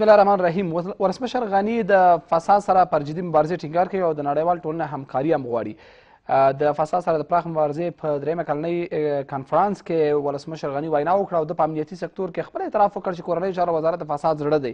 بسم الله الرحمن الرحیم ولسمشر غني د فساد سره پر جدي مبارزې ټینګار کوي او د نړیوال ټولنه همکاري هم غواړي د فساد سره د پراخ مبارزې په درېیمه کلنۍ کانفرانس کې ولسمشر غني وینا وکړه او د په امنیتي سکتور کې خپل اعتراف وکړ چې کورنۍ چارو وزارت د فساد زړه دی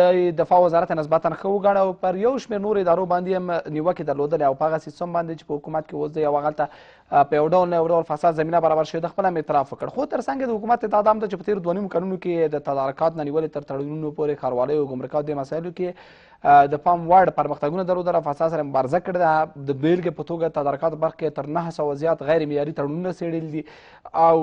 د دفاع وزارت نسبتا ښه وګڼه او پر یو شمېر نورو ادارو باندې هم نیوکې درلودلې او په هغه سیستم باندې چې په حکومت کې اوس دی او هغه هلته په یو ډول نه یو ډول فساد زمینه برابر شوې ده خپل هم اعتراف وکړ خو تر څنګ د حکومت اتحاد هم ده چې په تېرو دوه نیمو کلونو کې د تدارکات نه نیولې تر تړونونو پورې ښاروالیو او ګمرکاتو دې مسایلو کې د پام وړ پرمختګونه درلودل او فساد سره مبارزه کړې ده د بیلګې په توګه تدارکاتو برخه کې تر نهه سوه زیات غیر معیاري تړونونه څېړلي دي او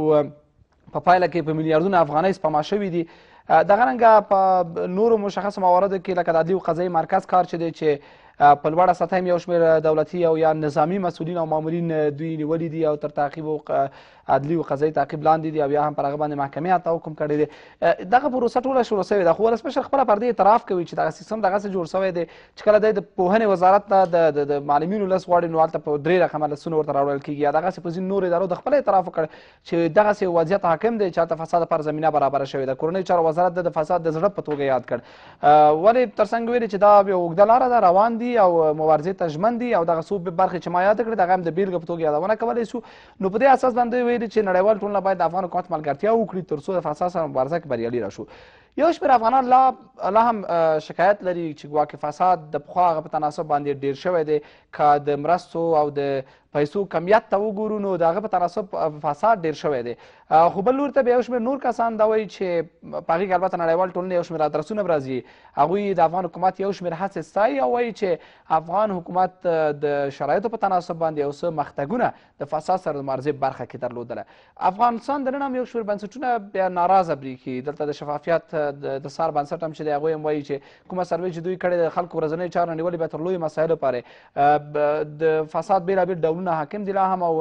په پایله کې په میلیاردونو افغانۍ سپما شوي دي دغه رنګه په نورو مشخصو مواردو کې لکه د عدلي او قضایي مرکز کار چې دی چې په لوړه سطحه هم یو شمېر دولتي او یا نظامي مسؤلین او مامورین دوی نیولي دي او تر تعقیب او عدلي او قضایي تعقیب لاندې دي او یا هم پر هغه باندې محکمې حتی حکم کړی دی دغه پروسه ټوله شروع شوې ده خو ولسمشر خپله پر دې اعتراف کوي چې دغه سیستم دغسې جوړ شوی دی چې کله دی د پوهنې وزارت ته د معلمینو لس غواړي نو هلته په درې رقمه لسونه ورته راوړل کېږي یا دغسې په ځینې نورو ادارو د خپله اعتراف وکړ چې دغسې وضعیت حاکم دی چې هلته فساد لپاره زمینه برابره شوې ده کورنیو چارو وزارت د فساد د زړه په توګه یاد کړ ولې تر څنګ ویلې چې دا یو اوږده لاره ده روان دي او مبارزې ته ژمن دي او دغه څو برخې چې ما یاده کړې د هغه هم د بېلګه په توګه یادونه کولی شو نو په دې اساس باندې ویلي چې نړیوال ټولنه باید د افغان حکومت ملګرتیا وکړي تر څو د فساد سره مبارزه کې بریالي راشو یو شمېر افغانان لا لا هم شکایت لري چې ګواکې فساد د پخوا هغه په تناسب باندې ډېر شوی دی که د مرستو او د پیسو کمیت ته وګورو نو د هغه په تناسب فساد ډېر شوی دی خو بل لور ته بیا یو شمېر نور کسان دا وایي چې په هغې کې البته نړیوال ټولنې یو شمېر ادرسونه به راځي هغوی د افغان حکومت یو شمېر هڅې ستایي او وایي چې افغان حکومت د شرایطو په تناسب باندې یو څه مختګونه د فساد سره د مبارزې برخه کې درلودله افغانستان د نن هم یو شمېر بنسټونه بیا ناراضه برېښي دلته د شفافیت د سار بنسټ هم چې دی هغوی هم وایي چې کومه سروې چې دوی کړې د خلکو ورځنۍ چارو نیولې بیا تر لویو مسایلو پورې د فساد بېلابېل ډولونه حاکم دي لا هم او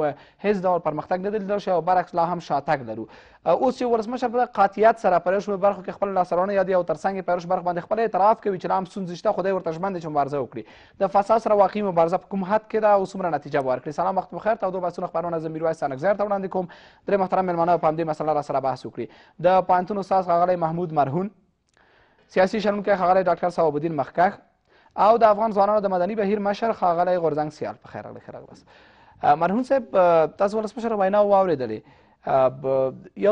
هیڅ ډول پرمختګ نه دی لیدل شوی او برعکس لا هم شاتګ لرو اوس یو ولسمشر په قاطعیت سره په یو شمېر برخو کې خپل لاسرونه یادي او ترڅنګ یې په یو شمېر برخو باندې خپل اعتراف کوي چې رام ستونزې شته خدای ورته ژمن دی چې مبارزه وکړي د فساد سره واقعي مبارزه په کوم حد کې ده او څومره نتیجه به ورکړي سلام وخت بخیر تودو بحثونه خپرونه زه میرویس سانکزیر ته وړاندې کوم درې محترم مېلمانه په همدې مسله راسره بحث وکړي د پوهنتون استاذ ښاغلی محمود مرهون سیاسي شنونکی ښاغلی ډاکټر صواب الدین مخکښ او د افغان ځوانانو د مدني بهیر مشر ښاغلی غورځنګ سیال په خیر راغلی ښه راغلاست مرهون صاحب تاسو ولسمشر وینا واورېدلې یو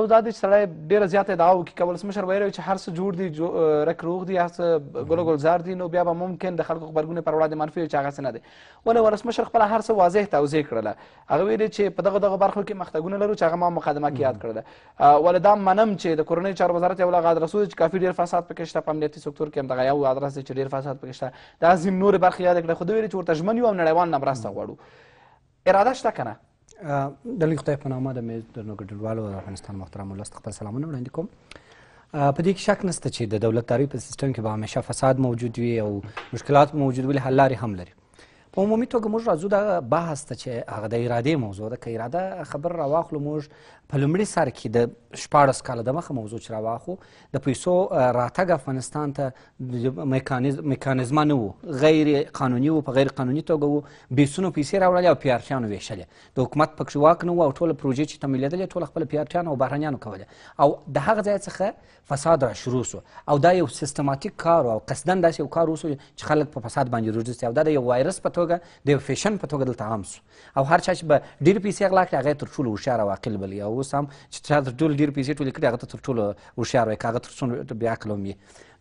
دا دی چې سړی ډېره زیاته ادعا وکړي که ولسمشر ویلی چې هر څه جوړ دي رک روغ دي هر څه ګل ګلزار دي نو بیا به ممکن د خلکو غبرګونې پر وړاندې منفي وي چې هغه څه نه دی ولې ولسمشر خپله هر څه واضح توضیح کړله هغه ویلي چې په دغه دغه برخو کې مختګونه لرو چې هغه ما مقدمه کې یاد کړله ولې دا منم چې د کورنیو چارو وزارت یو لږ ادرس چې کافي ډېر فساد پکې شته په امنیتي سکتور کې همدغه یو ادرس دی چې ډېر فساد پکې شته دا ځینې نورې برخې یاد کړې خو دوی ویلي چې ورته ژمن یو او نړیوال نه مرسته غواړو اراده شته که نه د لوی خدای په نامه د مې درنو ګډونوالو د افغانستان محترم ولست خپل سلامونه وړاندې کوم په دې کې شک نشته چې د دولت تعریف په سیستم کې به همیشه فساد موجود وي او مشکلات موجود وي حل لارې هم لري په عمومي توګه موږ راځو دا بحث ته چې هغه د ارادې موضوع ده که اراده خبر راواخلو موږ په لومړي سر کې د شپاړس کاله دمخه موضوع چې راواخو د پیسو راتګ افغانستان ته میکانیزمه نه وو غیر قانوني وو په غیر قانوني توګه وو بیسونو پیسې راوړلې او پیارچیانو ویشلې د حکومت پکې واک نه وو او ټوله پروژې چې تمویلېدلې ټوله خپل پیارچیانو او بهرنیانو کولې او د هغه ځای څخه فساد را شروع سو او دا یو سیستماتیک کار او قصدن داسې یو کار وسو چې خلک په فساد باندې روزي او دا د یو وایرس په توګه د یو فیشن په توګه دلته عام سو او هر چا چې به ډېرې پیسې غلا کړې هغه یې تر ټولو هوښیار او عاقل بلي او اوس هم چې چا تر ټولو ډېرې پیسې ټولې کړي هغه ته تر ټولو هوښیار وایي که هغه تر څومره بې عقل هم وي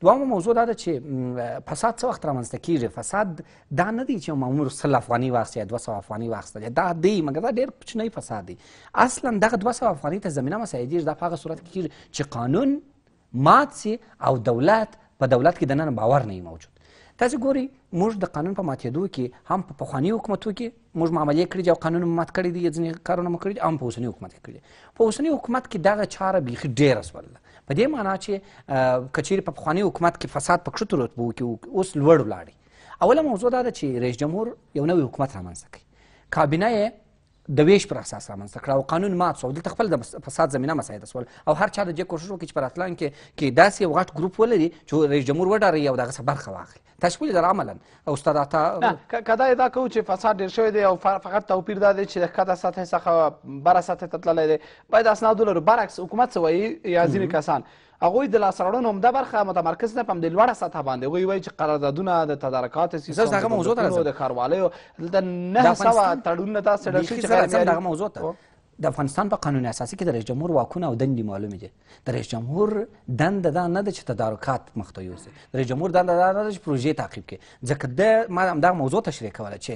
دویمه موضوع دا ده چې فساد څه وخت رامنځته کیږي فساد دا نه دی چې معمول سل افغانۍ واخیستې یا دوه سوه افغانۍ واخیستلې دا دی مګر دا ډېر کوچنی فساد دی اصلا دغه دوه سوه افغانۍ ته زمینه مساعدېږي دا په هغه صورت کې کیږي چې قانون مات سي او دولت په دولت کې دننه باور نه موجود تاسو ګوري موږ د قانون په ماتېدو کې هم په پخواني حکومتو کې موږ معاملې کړي دي او قانون مو مات کړی دی ځینې کارونه مو کړي دي او هم په اوسني حکومت کې کړي دي په اوسني حکومت کې دغه چاره بیخي ډېره سوله په دې معنا چې که چیرې په پخواني حکومت کې فساد په کښتو رتبو کې اوس لوړ ولاړي اوله موضوع دا ده چې رئیس جمهور یو نوی حکومت رامنځته کوي کابینه یې د ویش پر اساس رامنځته کړه او قانون مات شو دلته خپل د فساد زمینه مساعده شول او هر چا د دې کوشش وکړي چې په راتلان کې کې داسې یو غټ ګروپ ولري چې رئیس جمهور وډاري او دغسې برخه واخلي تاسو ولې در عملا او استاد عطا کدا ادا کوو چې فساد ډېر شوی دی او فقط توپیر دا دی چې د ښکته سطحې څخه بره سطحې ته تللی دی باید اسنادو لرو برعکس حکومت څه وایي یا ځینې کسان هغوی د لاسرړنو عمده برخه متمرکز ده په همدې لوړه سطحه باندې هغوی وایي چې قراردادونه د تدارکات سیستم دغه موضوع ته د ښاروالیو دلته نهه سوه تړونونه داسې ډول شوي چې دغه موضوع ته د افغانستان په قانون اساسي کې د رئیس جمهور واکونه او دندې معلومې دي د رئیس جمهور دنده دا نه ده چې تدارکات مخته یوسي د رئیس جمهور دنده دا نه ده چې پروژې تعقیب کړي ځکه د ما همدغه موضوع تشریح کوله چې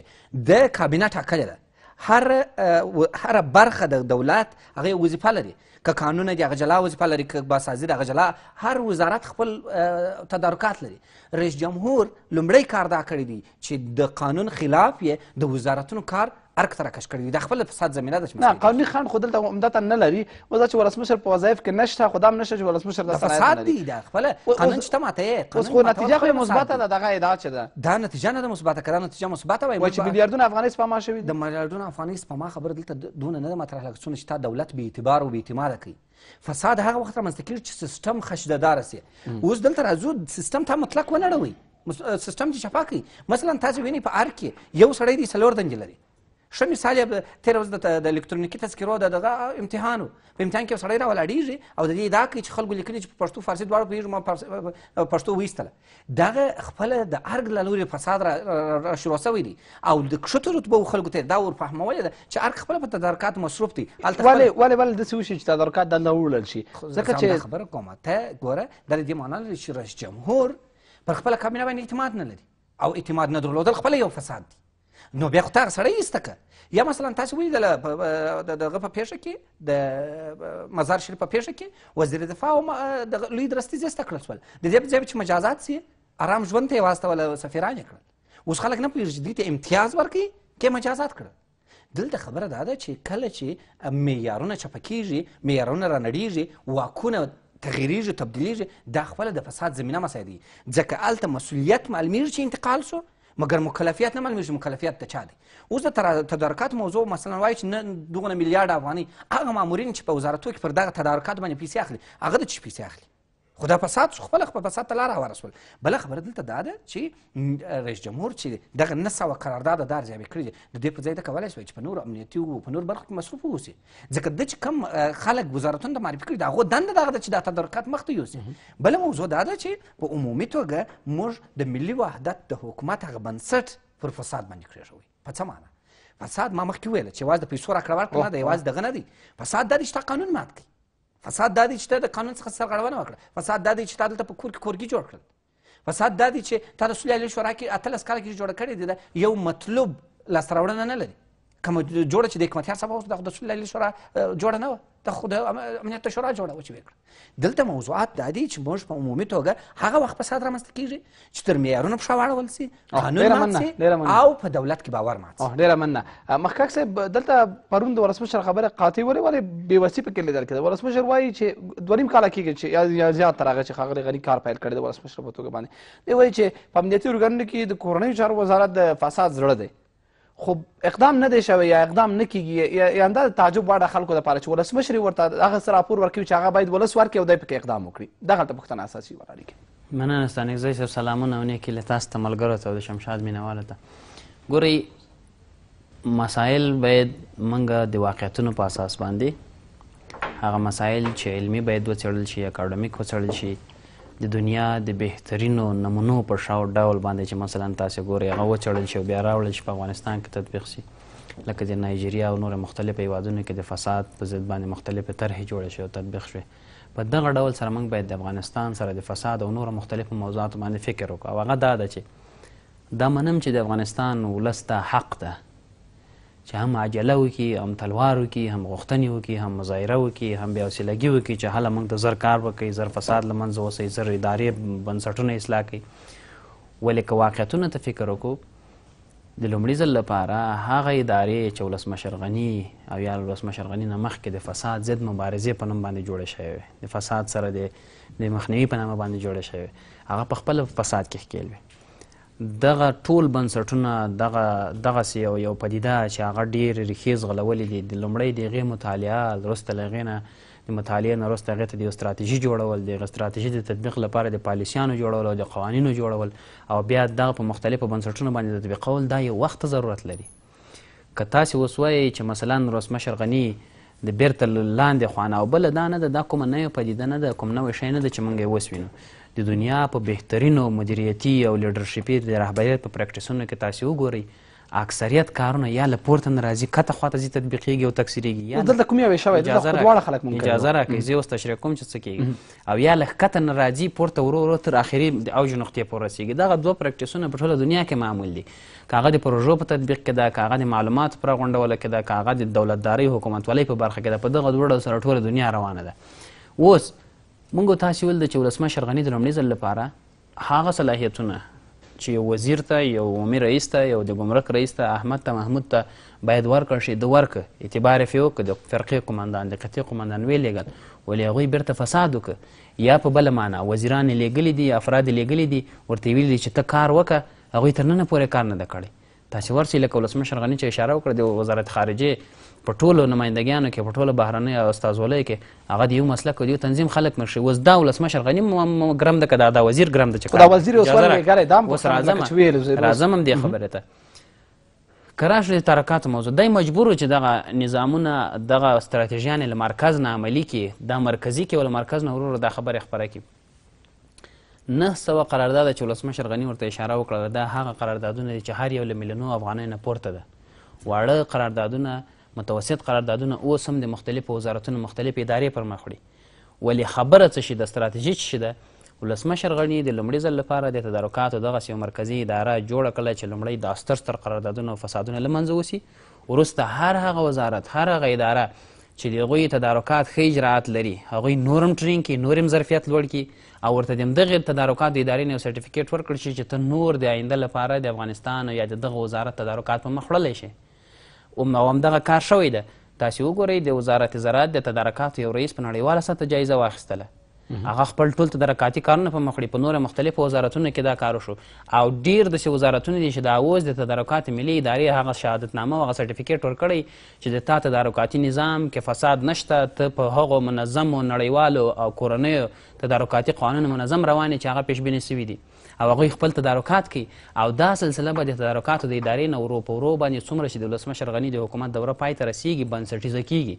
د کابینه ټاکلې ده هر هر برخه د دولت هغه وظیفه لري که قانونه دي هغه جلا وظیفه لري که باسازي دغه جلا هر وزارت خپل تدارکات لري رئیس جمهور لومړی کار دا کړی دی چې د قانون خلاف یې د وزارتونو کار ارګ ته راکش کړي دي د خپل فساد زمینه ده چې نه قانوني خنډ خو دلته عمدتا نه لري اوس چې ولسمشر په وظایف کې نشته خو دا هم نشته چې ولسمشر دا فساد دی دا خپل قانون شته ماته یې اوس خو نتیجه خو مثبته ده دغه ادعا چې ده دا نتیجه نه ده مثبته کړه نتیجه مثبته وایي چې میلیارډونه افغانۍ سپما شوي د میلیارډونه افغانۍ سپما خبره دلته دونه نه ده مطرح لکه څونه چې تا دولت بې اعتبار او بې اعتماده کوي فساد هغه وخت رامنځته کیږي چې سیستم خشدداره سي اوس دلته راځو سیستم ته مطلق ونړوي سیستم چې شفا کوي مثلا تاسو وینئ په ارګ کې یو سړی دی څلور دندې لري ښه مثال یې تېره ورځ د الکترونیکي تذکرو د دغه امتحان و په امتحان کې یو سړی راولاړېږي او د دې دا کوي چې خلکو لیکلي چې په پښتو فارسي دواړه پوهېږو ما پښتو وایستله دغه خپله د ارګ له لورې فساد را شروع شوی دی او د کښتو رتبو خلکو ته دا ورفهمولې ده چې ارګ خپله په تدارکات مصروف دی هلته ولې ولې داسې وشي چې تدارکات دلته وړل شي ځکه چې خبره کوم ته ګوره دا د دې معنا لري چې رئیس جمهور پر خپله کابینه باندې اعتماد نه لري او اعتماد نه درلودل خپله یو فساد دی نو بیا خو ته هغه سړی ایسته که یا مثلا تاسې ولیدله دغه په پیښه کې د مزار شریف په پیښه کې وزیر دفاع او د لوی درستیز ایسته کړل شول د دې په ځای چې مجازات سي ارام ژوند ته یې واستوله سفیران یې کړل اوس خلک نه پوهېږي چې دوی ته امتیاز ورکوي که مجازات کړل دلته خبره دا ده چې کله چې معیارونه چپه کېږي معیارونه رانړېږي واکونه تغییریږي تبدیلیږي دا خپله د فساد زمینه مسیدي ځکه هلته مسؤلیت معلومیږي چې انتقال شو مګر مکلفیت نه معلومیږي مکلفیت د چا دی اوس د تدارکات موضوع مثلا وایي چې نه دومره میلیارډ افغانۍ هغه مامورین چې په وزارتو کې پر دغه تدارکات باندې پیسې اخلي هغه د چې پیسې اخلي خو دا فساد شو خپله خپل فساد ته لاره ورسول بله خبره دلته دا ده چې رئیس جمهور چې دغه نه سوه قرارداد دا ارزیابي کړي دي د دې په ځای ده کولی شوی چې په نورو امنیتي و په نورو برخو کې مصروف واوسي ځکه ده چې کم خلک وزارتونو ته معرفي کړي د هغو دنده دغه ده چې دا تدارکات مخته یوسي بله موضوع دا ده چې په عمومي توګه موږ د ملي وحدت د حکومت هغه بنسټ پر فساد باندې کېښوي په څه معنی فساد ما مخکې ویله چې یوازې د پیسو راکړه ورکړه نه ده یوازې دغه نه دی فساد دا دی چې تا قانون مات کړي فساد دا دی چې ته د قانون څخه سرغړونه وکړه فساد دا دی چې تا دلته په کور کې کورګي جوړ کړل فساد دا دی چې تا د صلح علیه شورا کې اتلس کاله کې جوړه کړې ده یو مطلوب لاسته راوړنه نه لري کومه جوړه چې د حکمتیار صاحب اوس د صلح علیه شورا جوړه نه وه د خو د امنیت شورا جوړه چې وکړه دلته موضوعات دا دي چې موږ په عمومي توګه هغه وخت په ساده رامنځته کیږي چې تر معیارونو پښه واړول سي قانون مات او په دولت کې باور مات سي ډېره مننه مخکښ صاحب دلته پرون د ولسمشر خبره قاطع ولې ولې بې وسي پکې لیدل کېده ولسمشر وایي چې دوه نیم کاله کېږي چې یا زیات تر هغه چې ښاغلي غني کار پیل کړی د ولسمشر په توګه باندې دی وایي چې په امنیتي ارګانونو کې د کورنیو چارو وزارت د فساد زړه دی خو اقدام نه دی شوی یا اقدام نه کیږي یا دا تعجب واړه خلکو دپاره چې ولسمشر ورته هغه راپور ورکوي چې هغه باید ولس ورکړي او دی پکې اقدام وکړي دغلته پوښتنه اساسي ولاړې کې مننه ستانګ زی صاحب سلامونه او نیکې له تاسو ته ملګرو ته او د شمشاد مینهوالو ته ګورئ مسایل باید موږ د واقعیتونو په اساس باندې هغه مسایل چې علمي باید وڅېړل شي اکاډمیک وڅېړل شي د دنیا د بهترینو نمونو په شاو ډول باندې چې مثلا تاسو ګوري هغه وچړل شي او بیا راوړل شي په افغانستان کې تطبیق شي لکه د نایجیریا او نور مختلف هیوادونو کې د فساد په ضد باندې مختلفه طرحې جوړه شي او تطبیق شوي په دغه ډول سره موږ باید د افغانستان سره د فساد او نور مختلفو موضوعاتو باندې فکر وکړو او هغه دا ده چې دا منم چې د افغانستان ولس ته حق ده چې هم عجله وکړي هم تلوار وکړي هم غوښتنې وکړي هم مظاهره وکړي هم بې حوصلګي وکړي چې هله موږ ته زر کار وکړي زر فساد له منځه وسئ زر ادارې بنسټونه اصلاح کړي ولې که واقعیتونو ته فکر وکړو د لومړي ځل لپاره هغه ادارې چې ولسمشر غني او یا ولسمشر غني نه مخکې د فساد ضد مبارزې په نوم باندې جوړې شوې وې د فساد سره د د مخنیوي په نامه باندې جوړې شوې هغه په خپله فساد کې ښکېل وې دغه ټول بنسټونه دغه دغسې یو یو پدیده چې هغه ډېرې ریښې ځغلولې دي د لومړی د هغې مطالعه وروسته له هغې نه د مطالعې نه وروسته هغې ته د یو ستراتیژي جوړول د هغې ستراتیژي د تطبیق لپاره د پالیسیانو جوړول او د قوانینو جوړول او بیا دغه په مختلفو بنسټونو باندې د تطبیقول دا یو وخت ضرورت لري که تاسې اوس وایئ چې مثلا ولسمشر غني د بیرته لاندې خوانه او بله دا نه ده دا کومه نوې پدیده نه ده کوم نوی شی نه ده چې موږ یې وسوینو د دنیا په بهترینو مدیریتي او لیډرشپي د رهبریت په پریکټیسونو کې تاسې وګورئ اکثریت کارونه یا له پورته نه راځي کته خواته ځي تطبیقېږي او تکثیرېږي یا دلته کوم یوې شوی دواړه خلک ممکن اجازه راکړئ زه اوس تشریح کوم چې څه کېږي او یا له ښکته نه راځي پورته ورو ورو تر آخري د اوج نقطې پورې رسېږي دغه دوه پریکټیسونه په ټوله دنیا کې معمول دي که هغه د پروژو په تطبیق کې ده که هغه د معلوماتو پر غونډوله کې ده که هغه د دولتدارۍ حکومتولۍ په برخه کې ده په دغه دوړو سره ټوله دنیا روانه ده اوس موږ تاسو ول د چې ولسمشر غني د لومړي ځل لپاره هغه صلاحیتونه چې یو وزیر ته یو عمومي رئیس ته یو د ګمرک رئیس ته احمد ته محمود ته باید ورکړ شي د ورکه اعتبار یې فې وکړه د فرقې قمندان د قطعې قمندان ویلېږل ولې هغوی بیرته فساد وکړه یا په بله معنی وزیران یې لیږلي دي افراد یې لیږلي دي ورته یې ویلي دي چې ته کار وکړه هغوی تر ننه پورې کار نه ده کړی تاسې ورسئ لکه ولسمشر غني چې اشاره وکړه د وزارت خارجې په ټولو نمایندګیانو کې په ټولو بهرنۍ استازولۍ کې هغه د یو مسلک او د یو تنظیم خلک مشر اوس دا ولسمشر غني ګرم ده که دا دا وزیر ګرم ده چې دا وزیر اوس اوس راځم هم دې خبرې ته که راشو د ترکاتو موضوع دی مجبور چې دغه نظامونه دغه ستراتیژیان له مرکز نه عملي کړي دا مرکزي کې له مرکز نه ورور دا خبره خپره کړي نه سوه قرارداد چې ولسمشر غني ورته اشاره وکړه دا هغه قراردادونه دي چې هر یو له میلیونو افغانۍ نه پورته ده واړه قراردادونه متوسط قراردادونه اوس هم د مختلفو وزارتونو مختلف ادارې پر مخ وړي ولې خبره څه شي د ستراتیژي څه شي ده ولسمشر غني د لومړي ځل لپاره د تدارکاتو دغسې یو مرکزي اداره جوړه کړله چې لومړی د ستر ستر قراردادونه او فسادونه له منځه وسي وروسته هر هغه وزارت هر هغه اداره چې د هغوی تدارکات ښه اجراعات لري هغوی نور هم ټرین کړي نور هم ظرفیت لوړ کړي او ورته د همدغې تدارکات د ادارې نه یو سرټیفیکیټ ورکړ شي چې ته نور د آینده لپاره د افغانستان یا د دغه وزارت تدارکات په مخ وړلی شي هم او همدغه کار شوی ده تاسې وګورئ د وزارت زراعت د تدارکاتو یو رئیس په نړیواله سطحه جایزه واخیستله هغه خپل ټول تدارکاتي کارونه په مخ په نور مختلفو وزارتونو کې دا کار وشو او ډیر داسې وزارتونه دي چې دا اوس د تدارکات ملي ادارې هغه شهادتنامه هغه سرټیفیکیټ ورکړی چې د تا تدارکاتي نظام کې فساد نشته ته په هغو منظمو نړیوالو او کورنیو تدارکاتي قانون منظم روانې چې هغه پیشبینې سوي دي او هغوی خپل تدارکات کوي او دا سلسله به د تدارکاتو د ادارې نه ورو په ورو باندې څومره چې د ولسمشر غني د حکومت دوره پای ته رسیږي بنسټیزه کیږي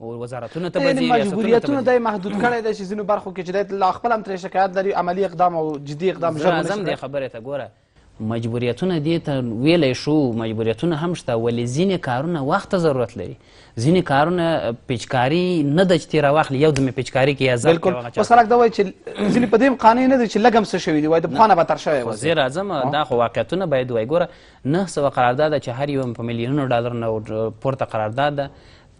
وزارتونه ته ځي مجبوریتونه دای محدود کړی دی چې ځینو برخو کې چې دی خپل هم ترې شکایت لري عملی اقدام او جدي اقدام زه راځم دې خبرې ته ګوره مجبوریتونه دې ته ویلی شو مجبوریتونه هم شته ولې ځینې کارونه وخت ضرورت لري ځینې کارونه پیچکاری نه ده چې تېره واخلي یو دمې پیچکاری کې یا بالکل اوس خلک دا وایي چې ځینې په دې هم قانع نه دي چې لږ هم څه شوي دي وایي د پخوانه بدتر شوی و زه راځم دا خو واقعیتونه باید وایي ګوره نه سوه قرارداد چې هر یو په میلیونونو ډالر نه پورته قرارداد ده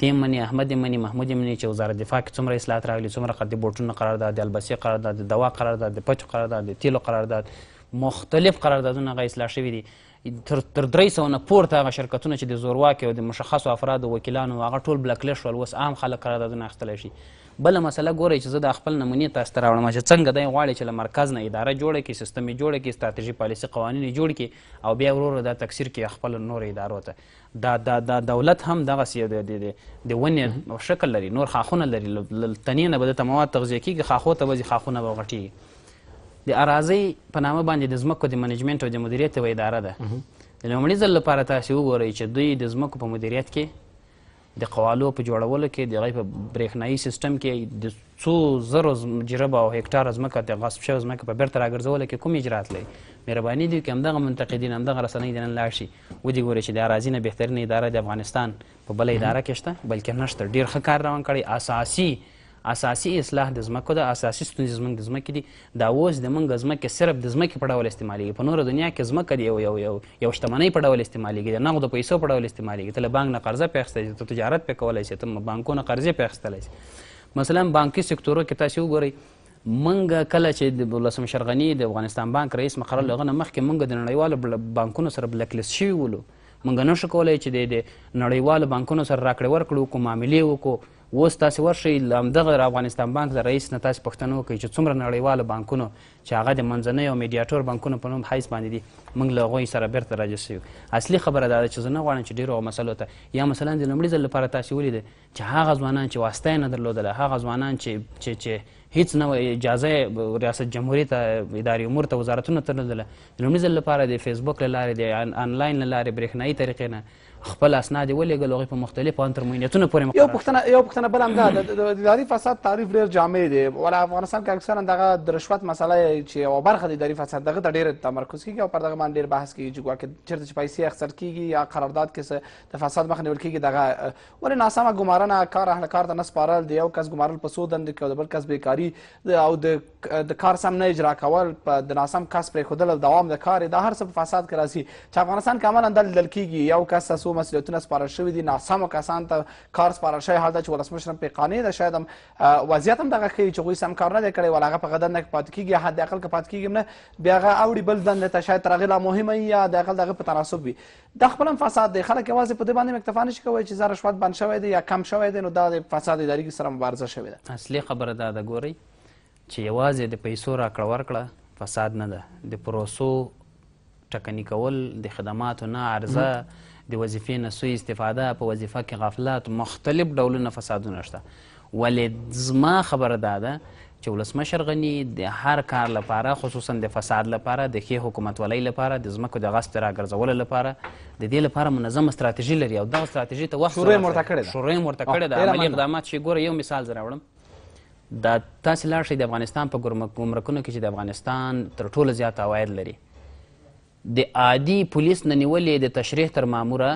تیم منی احمد منی محمود منی چې وزارت دفاع کې څومره اصلاحات راغلي څومره قرارداد بوټونه قرارداد د البسی قرارداد د دوا قرارداد د پچو قرارداد د تیلو قرارداد مختلف قراردادونه غا اصلاح شوي دي تر تر درې سوه نه پورته هغه شرکتونه چې د زورواکي او د مشخصو افرادو وکیلانو هغه ټول بلکلیش شول اوس عام خلک قراردادونه اخیستلی شي بله مسله ګورئ چې زه د خپل نمونې تاسو ته راوړم چې څنګه دی غواړي چې له مرکز نه اداره جوړه کړي سیستم یې جوړه کړي ستراتیژي پالیسي قوانین یې جوړ کړي او بیا ورو ورو دا تکثیر کړي خپل نور ادارو ته دا دا دا دولت هم دغسې د د ونې شکل لري نور خاخونه لري تنې نه به دته مواد تغذیه کېږي خاخو ته به ځي خاخونه به غټېږي د اراضۍ په نامه باندې د ځمکو د منیجمنت او د مدیریت یوه اداره ده د لومړي ځل لپاره تاسې وګورئ چې دوی د ځمکو په مدیریت کې د قوالو په جوړولو کې د هغې په برېښنایي سیستم کې د څو زرو جربه او هکټاره ځمکه د غصب شوې ځمکه په بېرته راګرځولو کې کوم اجرات لري مهرباني دوی کې همدغه منتقدین همدغه رسنۍ د نن لاړ شي ودې ګورئ چې د اراضي نه بهترینه اداره د افغانستان په بله اداره کې شته بلکې هم نشته ډېر ښه کار روان کړی اساسي اساسي اصلاح د ځمکو د اساسي ستونزې زموږ د ځمکې دي دا اوس زموږ ځمکې صرف د ځمکې په ډول استعمالېږي په نوره دنیا کې ځمکه د یو یو یو یو شتمنۍ په ډول استعمالېږي د نغدو پیسو په ډول استعمالېږي ته له بانک نه قرضه پې اخیستلی شي ته تجارت پې کولی شي ته بانکونه قرضې پې اخیستلی شي مثلا بانکي سکتورو کې تاسې وګورئ منګه کله چې د ولسم شرغنی د افغانستان بانک رئیس مقرر لغنه مخکې منګه د نړیوالو بانکونو سره بلک لیست شوي ولو منګه نشو کولای چې د نړیوالو بانکونو سره راکړې ورکړو کوم معاملې وکړو اوس تاسې ورشئ له همدغه افغانستان بانک د رئیس نه تاسې پوښتنه وکړئ چې څومره نړیوالو بانکونو چې هغه د منځنۍ او میډیاټور بانکونو په نوم حیث باندې دي موږ له هغوی سره بیرته راجع سوي اصلي خبره دا ده چې زه نه غواړم چې ډېرو مسلو ته یا مثلا د لومړي ځل لپاره تاسې ولیدئ چې هغه ځوانان چې واسطه یې نه درلودله هغه ځوانان چې چې چې هیڅ نه اجازه ریاست جمهوریت ته اداري امور ته وزارتونو ته نه لومړي ځل لپاره د فیسبوک له لارې د آنلاین له لارې برېښنایي طریقې نه خپل اسناد یې ولېږل هغوی په مختلفو انترمینیتونو پورې یو پوښتنه یو پوښتنه بل هم دا د اداري فساد تعریف ډېر جامع دی ولا افغانستان کې اکثرا دغه د رشوت مسله چې یوه برخه د اداري فساد دغه ته ډېر تمرکز کېږي او پر دغه باندې ډېر بحث کېږي چې ګواکې چېرته چې پیسې اخیستل کېږي یا قرارداد کې د فساد مخه نیول کېږي دغه ولې ناسمه ګمارنه کار اهل کار ته نه سپارل د یو کس ګمارل په څو دندې کې او د بل کس بیکاري او د د کار سم نه اجرا کول د ناسم کس پرېښودل او دوام د کار دا هر څه په فساد کې راځي چې افغانستان کې عملا دا لیدل کېږي یو کس څو مسؤلیتونه سپارل شوي دي ناسمو کسانو ته کار سپارل شوی حال ده چې ولسمشر هم پې قانع ده شاید هم وضعیت هم دغه ښیي چې هغوی سم کار نه دی کړی ولا هغه په هغه دنده کې پاتې کېږي حداقل که پاتې کېږي هم نه بیا هغه اوړي بل دندې ته شاید تر هغې لا مهمه وي یا د هغه د هغه په تناسب وي دا خپل هم فساد دی خلک یوازې په دې باندې اکتفا نه شي کوی چې زه رشوت بند شوی دی یا کم شوی دی نو دا د فساد اداري سره مبارزه شوې ده اصلي خبره دا ده ګورئ چې یوازې د پیسو راکړه ورکړه فساد نه ده د پروسو ټکنی کول د خدماتو نه عرضه د وظیفې نه سوء استفاده په وظیفه کې غفلت مختلف ډولونه فسادونه شته ولې زما خبره دا ده چې ولسمشر غني د هر کار لپاره خصوصا د فساد لپاره د ښې حکومت ولۍ لپاره د ځمکو د غصب راګرځولو لپاره د دې لپاره منظم استراتیژي لري او دغه استراتیژي ته وخت شروع یې ورته کړې ده شروع یې ورته کړې ده عملي اقدامات چې ګوره یو مثال زه راوړم دا تاسې لاړ شئ د افغانستان په ګمرکونو کې چې د افغانستان تر ټولو زیات عواید لري د عادي پولیس نه نیولې د تشریح تر ماموره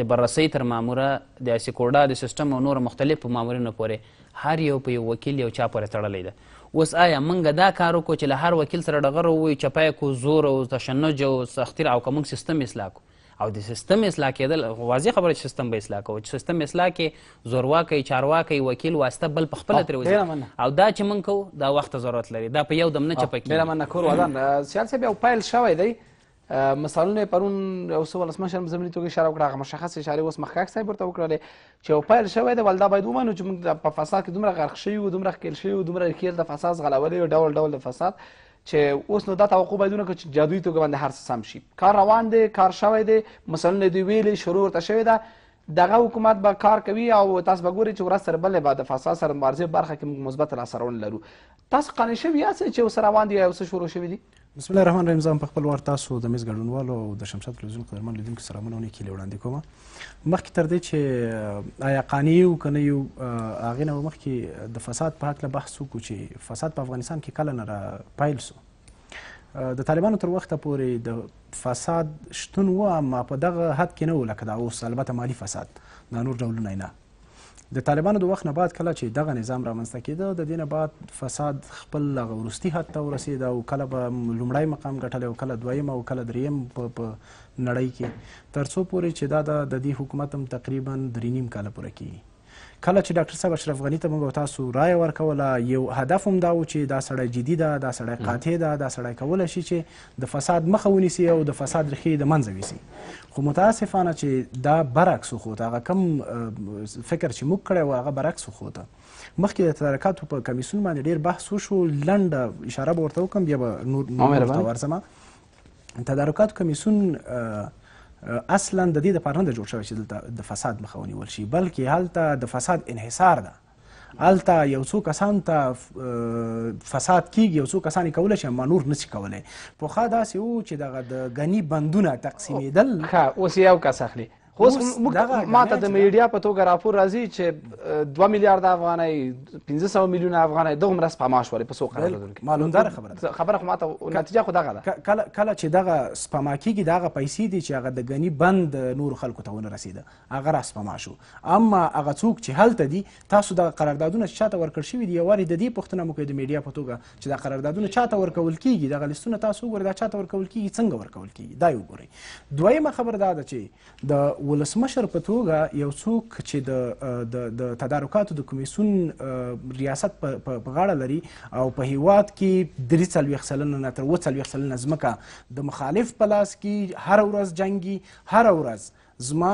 د بررسۍ تر ماموره د سیکورډا د سیستم او نور مختلفو مامورینو پورې هر یو په یو وکیل یو چا پورې تړلی ده اوس آیا موږ دا کار وکړو چې له هر وکیل سره ډغره ووایو چپی کو زور او تشنج او سختیر او که موږ سیستم اصلاح کړو او د سیستم اصلاح کېدل واضح خبره چې سیستم به اصلاح کوو چې سیستم اصلاح کې زورواکی چارواکی وکیل واسطه بل په خپله ترې او دا چې موږ کوو دا وخت ضرورت لري دا په یو دم نه چپه کېږي سیال صاحب یو پیل شوی دی مثالونه پرون اوس ولسمشر زمینی توګه اشاره وکړه هغه مشخص اشاره اوس مخکښ صاحب ورته وکړلې چې یو پیل شوی دی ول دا باید ومنو چې موږ په فساد کې دومره غرق شوي یو دومره ښکیل شوي یو دومره ښکیل د فساد غلولې یو ډول ډول د فساد چې اوس نو دا توقع باید ونه کړو چې جادویي توګه باندې هر څه سم شي کار روان دی کار شوی دی مثالونه دوی ویلې شروع ورته شوی ده دغه حکومت به کار کوي او تاسو به ګورئ چې ورځ سره بلې به د فساد سره مبارزې برخه کې موږ مثبت لاسرونه لرو تاسو قانع شوي یاست چې اوس روان دي یا اوس شروع شوي دي بسم الله الرحمن الرحیم زم په خپل وار تاسو د میز ګډونوالو او د شمشاد تلویزیون قدرمن لیدونکو سلامونه او نیکي وړاندې کوم مخکې تر دې چې آیا قانې یو کنه یو هغې نه مخکې د فساد په هکله بحث وکړو چې فساد په افغانستان کې کله نه را پایل سو د طالبانو تر وخته پورې د فساد شتون و اما په دغه حد کې نه و لکه دا اوس البته مالي فساد دا نور ډولونه نه د طالبانو د وخت نه بعد کله چې دغه نظام رامنځته کېده د دې نه بعد فساد خپل هغه وروستي حد ته ورسېد او کله به لومړی مقام ګټلی او کله دویم او کله دریم په نړۍ کې تر څو پورې چې دا د دې حکومت هم تقریبا درې نیم کاله پوره کیږي کله چې ډاکټر صاحب اشرف غني ته موږ تاسو رایه ورکوله یو هدف هم دا و چې دا سړی جدي ده دا سړی قاطع ده دا سړی کولی شي چې د فساد مخه ونیسي او د فساد ریښې د منځه یوسي خو متاسفانه چې دا برعکس وخوت هغه کم فکر چې موږ کړی و هغه برعکس وخوته مخکې د تدارکاتو په کمیسیون باندې ډېر بحث وشو لنډه اشاره به ورته وکړم بیا به نور ورځم تدارکاتو کمیسیون آه اصلا د دې لپاره نه ده جوړ شوی چې دلته د فساد مخه ونیول شي بلکې هلته د فساد انحصار ده هلته یو څو کسان ته فساد کیږي یو څو کسان یې کولی شي اما نور نشي کولی پخوا داسې و چې دغه د غني بندونه تقسیمېدل ښه اوس یو کس اخلي خو ماته د میډیا په توګه راپور راځي چې 2 میلیارډ افغانۍ 1500 میلیونه افغانۍ دغه مرسته پما شوې په سوق قراردادونو کې معلومدار خبره خبره خو ماته نتیجه خو دغه ده کله کله چې دغه سپما کیږي دغه پیسې دي چې هغه د غنی بند نور خلکو ته ونه رسیده هغه را سپما شو اما هغه څوک چې هلته دي تاسو د قراردادونو چاته ورکړ شوی دي یوارې د دې پښتنه مو کوي د میډیا په توګه چې د قراردادونو چاته ورکول کیږي دغه لستونه تاسو وګورئ دا چاته ورکول کیږي څنګه ورکول کیږي دا یو ګورئ دویمه خبره دا ده چې د ولسمشر په توګه یو څوک چې د د تدارکاتو د کمیسون ریاست په غاړه لري او په هیواد کې درې څلوېښت سلنه نه تر اووه څلوېښت سلنه ځمکه د مخالف په لاس کې هر ورځ جنګي هر ورځ زما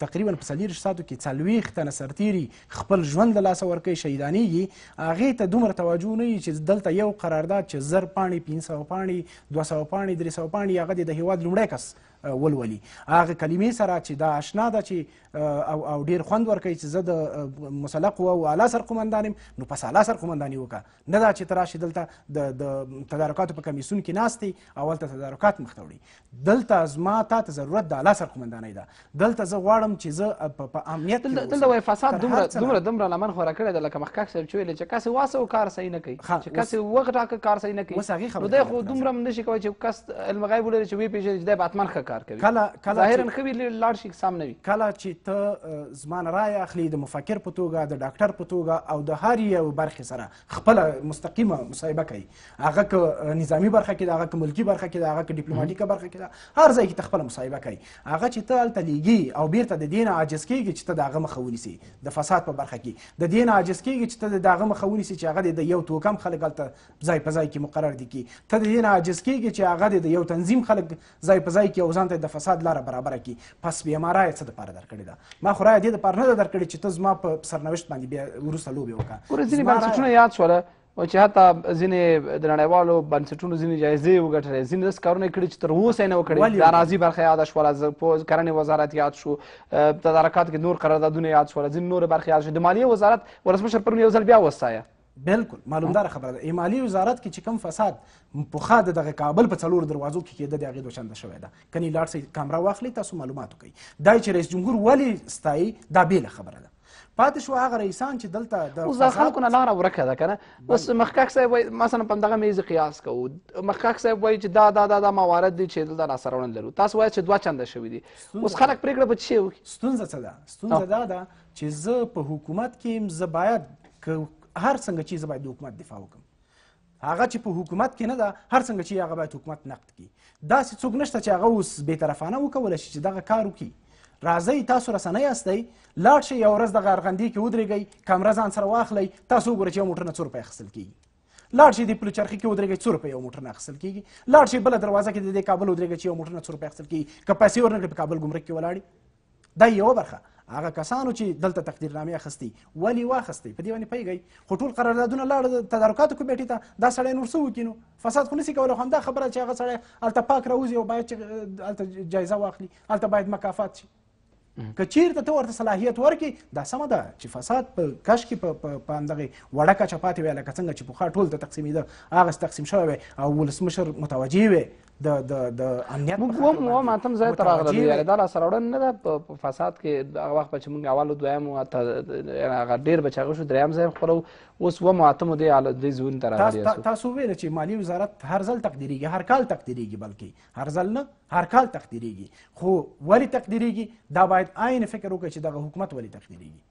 تقریبا په څلېرویشت ساعتو کې څلوېښت تنه سرتیري خپل ژوند له لاسه ورکوي شهیدانېږي هغې ته دومره توجه نه وي چې دلته یو قرارداد چې زر پاڼې پنځه سوه پاڼې دوه سوه پاڼې درې سوه پاڼې هغه د هیواد لومړی کس ولولي هغه کلمې سره چې دا آشنا ده چې او او ډیر خوند ورکوي چې زه د مسله قوه او اعلی سرقومندان یم نو پس اعلی سرقومنداني وکړه نه دا چې ته راشي دلته د تدارکاتو په کمیسون کې ناست او هلته تدارکات مخته وړي دلته زما تا ته ضرورت د اعلی سرقومندانۍ ده دلته زه غواړم چې زه په امنیت دلته وایي فساد دومره دومره دومره لمن خوره کړې ده لکه مخکښ صاحب چې ویلې چې کاسې واسه او کار صحیح نه کوي چې کاسې وغټاکه کار صحیح نه کوي نو دی خو دومره هم نشي کولی چې کس علم غیب ولري چې ویې پېژني چې دی به حتما ښه کار کار کوي کله کله ظاهرا خو لاړ شي سم نه وي کله چې ته زما نه رایه اخلي د مفکر په توګه د ډاکټر په توګه او د هر یو برخې سره خپله مستقیمه مصاحبه کوي هغه که نظامي برخه کې ده هغه که ملکي برخه کې ده هغه که ډیپلوماټیکه برخه کې ده هر ځای کې ته خپله مصاحبه کوي هغه چې ته هلته لیږي او بیرته د دې نه عاجز کېږي چې ته د هغه مخه ونیسي د فساد په برخه کې د دې نه عاجز کېږي چې ته د هغه مخه ونیسي چې هغه د یو توکم خلک هلته ځای په ځای کې مقرر دي کی ته د دې نه عاجز کېږي چې هغه د یو تنظیم خلک ځای په ځای کې او ځان ځان ته د فساد لاره برابره کړي پس بې ما رایه څه دپاره درکړې ده ما خو رایه دې دپاره نه ده درکړې چې ته زما په سرنوشت باندې بیا وروسته لوبې وکړه ګوره ځینې بنسټونه یاد شوله چې حتی ځینې د نړیوالو بنسټونو ځینې جایزې وګټلې ځینې داسې کارونه یې کړي چې تر اوسه یې نه وکړي د اراضي برخه یاده شوله کرنې وزارت یاد شو تدارکات کې نور قراردادونه یاد شوله ځینې نورې برخې یاد شوې د مالیې وزارت ولسمشر پرون یو ځل بیا وستایه بلکل معلومدار خبره ده مالی وزارت کې چې کوم فساد پوخا د دغه کابل په څلور دروازو کې کېده د هغې دوشنده شوې ده کنی لاړ سئ کامرا واخلئ تاسو معلومات وکړئ دا چې رئیس جمهور ولې ستایي دا بېله خبره ده پاتې شو هغه رئیسان چې دلته د اوس دا خلکو نه لاره ورکه ده که نه بس مخکاک صاحب وایي مثلا په همدغه میزې قیاس کوو مخکاک صاحب وایي چې دا دا دا دا موارد دي چې دلته راسره ونه لرو تاسو وایي چې دوه چنده شوي دي اوس خلک پرېکړه به څه شی وکړي ستونزه څه ده ستونزه دا ده چې زه په حکومت کې یم زه باید هر څنګه چې زه باید د حکومت دفاع وکړم هغه چې په حکومت کې نه ده هر څنګه چې هغه باید حکومت نقد کړي داسې څوک نشته چې هغه اوس بېطرفانه وکولی شي چې دغه کار وکړي راځئ تاسو رسنۍ هستئ لاړ شئ یو ورځ دغه ارغندې کې ودرېږئ کامره ځان سره واخلئ تاسو وګورئ چې یو موټر نه څو روپۍ اخیستل کېږي لاړ شي د پل چرخي کې ودرېږي څو روپۍ یو موټر نه اخیستل کېږي لاړ شي بله دروازه کې د دې کابل ودرېږي چې یو موټر نه څو روپۍ اخیستل کېږي که پیسې ورنکړي په کابل ګمرک کې ولاړي دا یوه برخه هغه کسانو چې دلته تقدیرنامې اخیستی ولې واخیستی په دې باندې پوهېږئ خو ټول قراردادونه لاړه تدارکاتو کمیټې ته دا سړی نور څه وکړي نو فساد خو نسي کولی خو همدا خبره چې هغه سړی هلته پاک راوځي او باید چې هلته جایزه واخلي هلته باید مکافات شي که چیرته ته ورته صلاحیت ورکړي دا سمه ده چې فساد په کش کې په همدغې وړه کچه پاتې وی لکه څنګه چې پخوا ټول ته تقسیمېده هغسې تقسیم شوی وی او ولسمشر متوجه وی د د د امنیت موږ هم هم اتم ځای ته راغلو یعنې دا لاسته راوړنه نه ده په فساد کې هغه وخت به چې موږ اول و دویم حتی هغه ډېر به چې هغه شو دریم ځای خپله اوس هم اتم دی دې زون ته راغلی تاسو ویل چې مالی وزارت هر ځل تقدیریږي هر کال تقدیریږي بلکې هر ځل نه هر کال تقدیریږي خو ولې تقدیریږي دا باید عین فکر وکړي چې دغه حکومت ولې تقدیریږي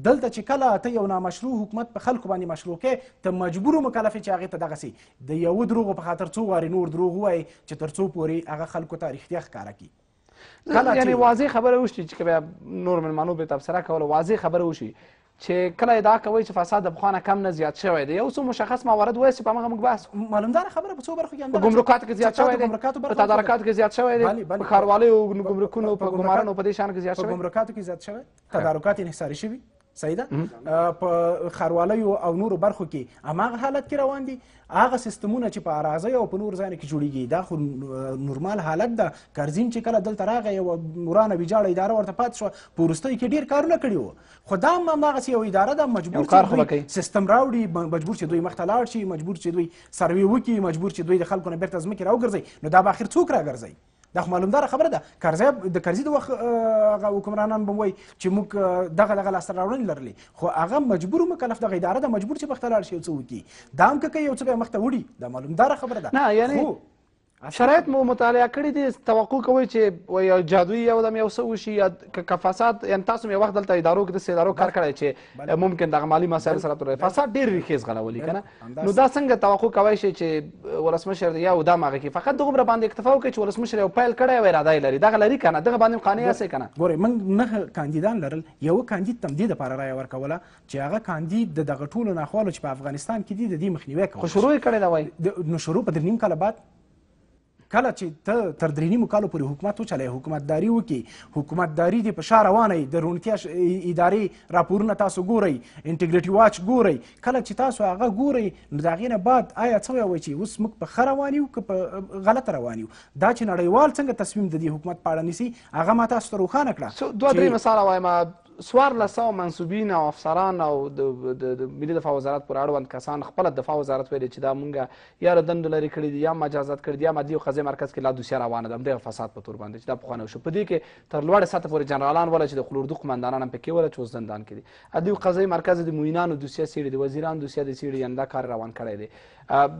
دلته چې کله ته یو نامشروع حکومت په خلکو باندې مشروع کې ته مجبور مکلف چې هغې ته دغسې د یو دروغو په خاطر څو وارې نور دروغ ووایي چې تر څو پورې هغه خلکو ته رښتیا ښکاره کړي یعنې واضح خبره وشي چې که نور مېلمنو بې تبصره کوله واضح خبره وشي چې کله ادعا کوئ چې فساد د پخوا نه کم نه زیات شوی دی یو څه مشخص موارد وایي چې په همغه موږ بحث معلومداره خبره په څو برخو کې په ګمرکاتو کې زیات شوی دی په تدارکاتو کې زیات شوی دی په ښاروالیو ګمرکونو په ګمارنو په دې شیانو کې زیات شوی په ګمرکاتو کې زیات شوی تدارکات انحصاري شوي صحیح ده په خاروالیو او نورو برخو کې هماغه حالت کې روان دي هغه سیستمونه چې په اراضۍ او په نور ځایونو کې جوړیږي دا خو نورمال حالت ده کرزین چې کله دلته راغی یوه ورانه ویجاړه اداره ورته پاتې شوه په وروستیو کې ډېر کارونه کړي وو خو دا هم هماغسې یوه اداره ده مجبور چې سیستم راوړي مجبور چې دوی مخته لاړ شي مجبور چې دوی سروې وکړي مجبور چې دوی د خلکو نه بېرته ځمکې راوګرځي نو دا به اخر څوک راګرځي دا خو معلومدار خبره ده کارزی د کارزی د وخت حکمرانان بم وای چې موږ دغه دغه لاسته راوړنې لرلې خو هغه مجبور مکلف دغه اداره ده مجبور چې بخته لاړ شي یو څه وکړي دا هم که یو څه بیا مخته وړي دا معلومداره خبره ده نه یعنی شرایط مو مطالعه کړي دي توقع کوئ چې یو جادویي یو دم یو څه وشي یا که فساد یعنې تاسو یو وخت دلته ادارو کې داسې ادارو کار کړی چې ممکن دغه مالي مسایل سره تړلی فساد ډېر ریښې ځغلولي که نه نو دا څنګه توقع کوی شئ چې ولسمشر یا اودام هغه کې فقط دغومره باندې اکتفا وکړي چې ولسمشر یو پیل کړی او اراده یې لري دغه لري که نه دغه باندې قانع یاستئ که نه ګورئ موږ نه کاندیدان لرل یو کاندید تم دې دپاره رایه ورکوله چې هغه کاندید د دغه ټولو ناخوالو چې په افغانستان کې دي د دې مخنیوی کوي خو شروع یې کړی دی وایي نو شروع په درې نیم کاله بعد کله چې ته تر درې نیمو کالو پورې حکومت وچلی حکومتداري وکړي حکومتداري دې په شا روانه د روڼتیا ادارې راپورونه تاسو ګورئ انټګریټي واچ ګورئ کله چې تاسو هغه ګورئ نو د هغې نه بعد آیا څه وایوئ چې اوس موږ په ښه روان یو که په غلطه روان یو دا چې نړیوال څنګه تصمیم د دې حکومت په اړه نیسي هغه ما تاسو ته روښانه کړه دوه درې مثاله وایم څوارلس سوه منصوبین او افسران او د ملي دفاع وزارت پورې اړوند کسان خپله دفاع وزارت ویلې چې دا مونږ یا له دندو لرې کړي دي یا مجازات کړي دي یا مادي او قضیې مرکز کې لا دوسیه روانه ده همدغه فساد په تور باندې چې دا پخوانی وشو په دې کې تر لوړې سطح پورې جنرالان وله چې د خلوردو قمندانان هم پکې وله چې اوس زندان کې دي ادي قضیې مرکز د موینانو دوسیه څېړي د وزیرانو دوسیه د څېړي همدا کار روان کړی دی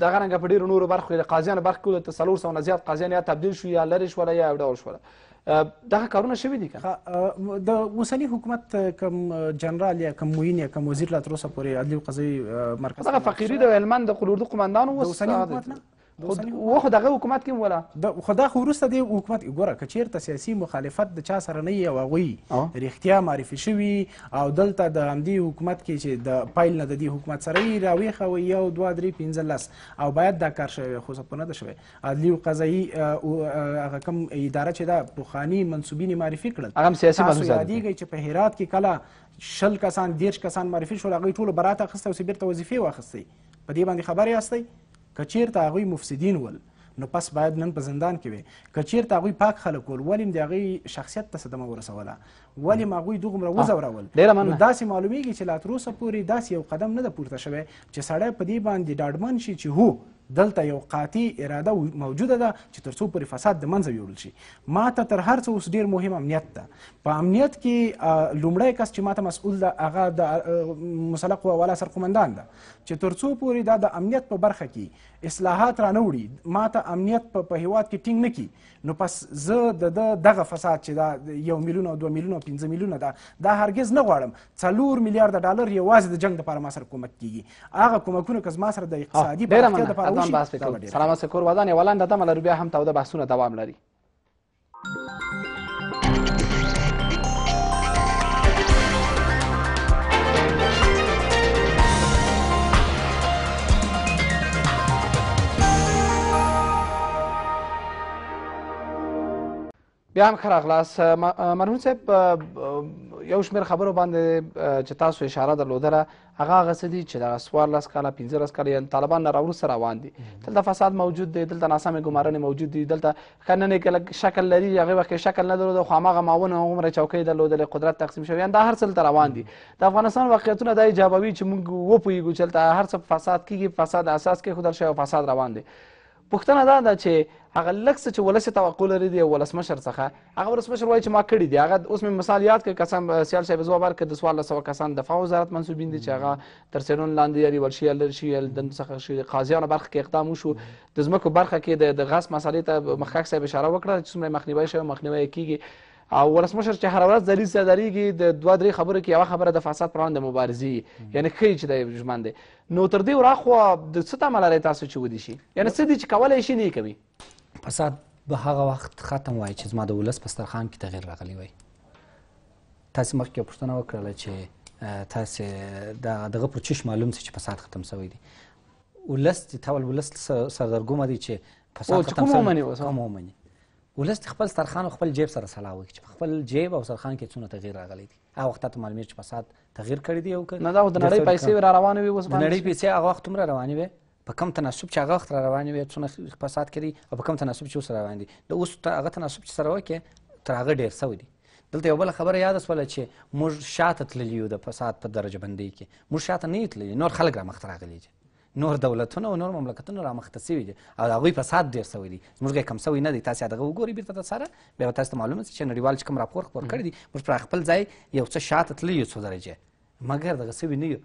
دغه رنګه په ډېرو نورو برخو د قاضیانو برخو کې څلور سوه نه زیات قاضیان یا تبدیل شو یا لرې شوله یا یو ډول شوله دغه کارونه شوي دي که د اوسني حکومت کم جنرال یا کم موین یا کم وزیر لا تر اوسه پورې عدلي قضایي مرکز دغه فقیري د هلمند د قلوردو قمندان اوس د اوسني حکومت نه و خو دغه حکومت کې ولا خو دا خو وروسته دی حکومت ګوره که چېرته سیاسي مخالفت د چا سره نه وي او هغوی رښتیا معرفي شوي او دلته د همدې حکومت کې چې د پایل نه د دې حکومت سره یې راویښوي یو دوه درې پنځه لس او باید دا کار شوی وي خو څه په نه ده شوی عدلي او قضایي هغه کوم اداره چې دا پخواني منصوبین یې معرفي کړل هغه سیاسي تاسو یادېږئ چې په هرات کې کله شل کسان دېرش کسان معرفي شول هغوی ټولو برات اخیستی او سې بیرته وظیفې واخیستئ په دې باندې خبر یاستئ کچیرته هغوی مفسدین ول نو پس باید نن په زندان کې وي که چېرته هغوی پاک خلک ول ولې م د هغوی شخصیت ته صدمه ورسوله ولې م هغوی دوغومره وځورول نو داسې معلومیږي چې لا تروسه پورې داسې یو قدم نه ده پورته شوی چې سړی په دې باندې ډاډمن شي چې هو دلته یو قاطع اراده موجوده ده چې تر څو پورې فساد د منځه یوړل شي ما ته تر هر څه اوس ډیر مهم امنیت ده په امنیت کې لومړی کس چې ماته مسؤل ده هغه د مسله قوه والا سرقومندان ده چې ترڅو پورې دا د امنیت په برخه کې اصلاحات رانه وړي ما ته امنیت په هیواد کې ټینګ نه کی نو پس زه د دغه فساد چې دا یو میلیون او دوه میلیون او پنځه میلیونه دا دا هرګز نه غواړم څلور میلیارډه ډالر یوازې د جنګ دپاره ما سره کومک کیږي هغه کومکونه که زما سره د اقتصادي پراختیا دپاره وشي سلام سکور ودان یوه لنډه دمه لرو بیا هم توده بحثونه دوام لري بیا هم ښه راغلاست مرحوم صاحب یو شمېر خبرو باندې چې تاسو اشاره درلودله هغه هغه څه دي چې دغه څوارلس کاله پنځلس کاله یعنې طالبان نه راوروسته روان دي دلته فساد موجود دی دلته ناسمې ګمارنې موجود دي دلته ښه نن یې لږ شکل لري هغې وخت یې شکل نه درلوده خو هماغه معاون هغومره چوکۍ درلودلې قدرت تقسیم شوي دا هر څه دلته روان دي د افغانستان واقعیتونه دا ایجابوي چې موږ وپوهېږو چې دلته هر څه فساد کېږي فساد اساس کېښودل شوی او فساد روان دی پوښتنه دا ده چې هغه لږ څه چې ولس توقع لري دی ولسمشر څخه هغه ولسمشر وایي چې ما کړي دي هغه اوس مې مثال یاد کړ کسان سیال صاحب ځواب ورکړ د څوارلس سوه کسان دفاع وزارت منصوبین دي چې هغه تر څیړنو لاندې یریول شي یا لرې شي یا دندو څخه شي قاضیانو برخه کې اقدام وشو د ځمکو برخه کې د غصب مسالې ته مخکښ صاحب اشاره وکړه چې څومره مخنیوی شوی مخنیوی یې کېږي او ولسمشر چې هره ورځ دریځ صادریږي د دوه درې خبرو کې یوه خبره د فساد پر وړاندې مبارزې یعنی ښیي چې دی ژمن دی نو تر دې وراخوا د څه تمه لرئ تاسو چې ودې شي یعنی څه دي چې کولی شي نه یې کوي فساد به هغه وخت ختم وای چې زما د ولس په سترخان کې تغیر راغلی وای تاسې مخکې پوښتنه وکړله چې تاسې دغه پر چش معلوم سي چې فساد ختم سوی دی ولس چې تا ولس سردرګمه دی چې فساد ختم سوی کوم ومني ولس خپل سترخان او خپل جیب سره سلا وکړي چې خپل جیب او سرخان کې څونه تغیر راغلی دی هغه وخت ته معلومه چې فساد تغیر کړی دی او نه دا د نړۍ پیسې را روانې وي اوس باندې نړۍ پیسې هغه وخت هم را روانې وي په کم تناسب چې هغه وخت را روانې وي څونه فساد کړي او په کم تناسب چې اوس را روان دي د اوس هغه تناسب چې سره وکړي تر هغه ډیر سوی دی دلته یو بل خبره یاد اسوله چې موږ شاته تللی یو د فساد په درجه بندۍ کې موږ شاته نه تللی نور خلک را مخ راغلي دي نور دولتونه او نور مملکتونه رامخته سوي دي او د هغوی فساد ډېر سوی دی زموږ یې کم سوی نه دی تاسې هغه وګورئ بېرته د سره بیا به تاسو ته معلومه شي چې نړیوال چې کوم راپور خپور کړی دی موږ پر خپل ځای یو څه شاته تللي یو څو درجې مګر دغه سوي نه یو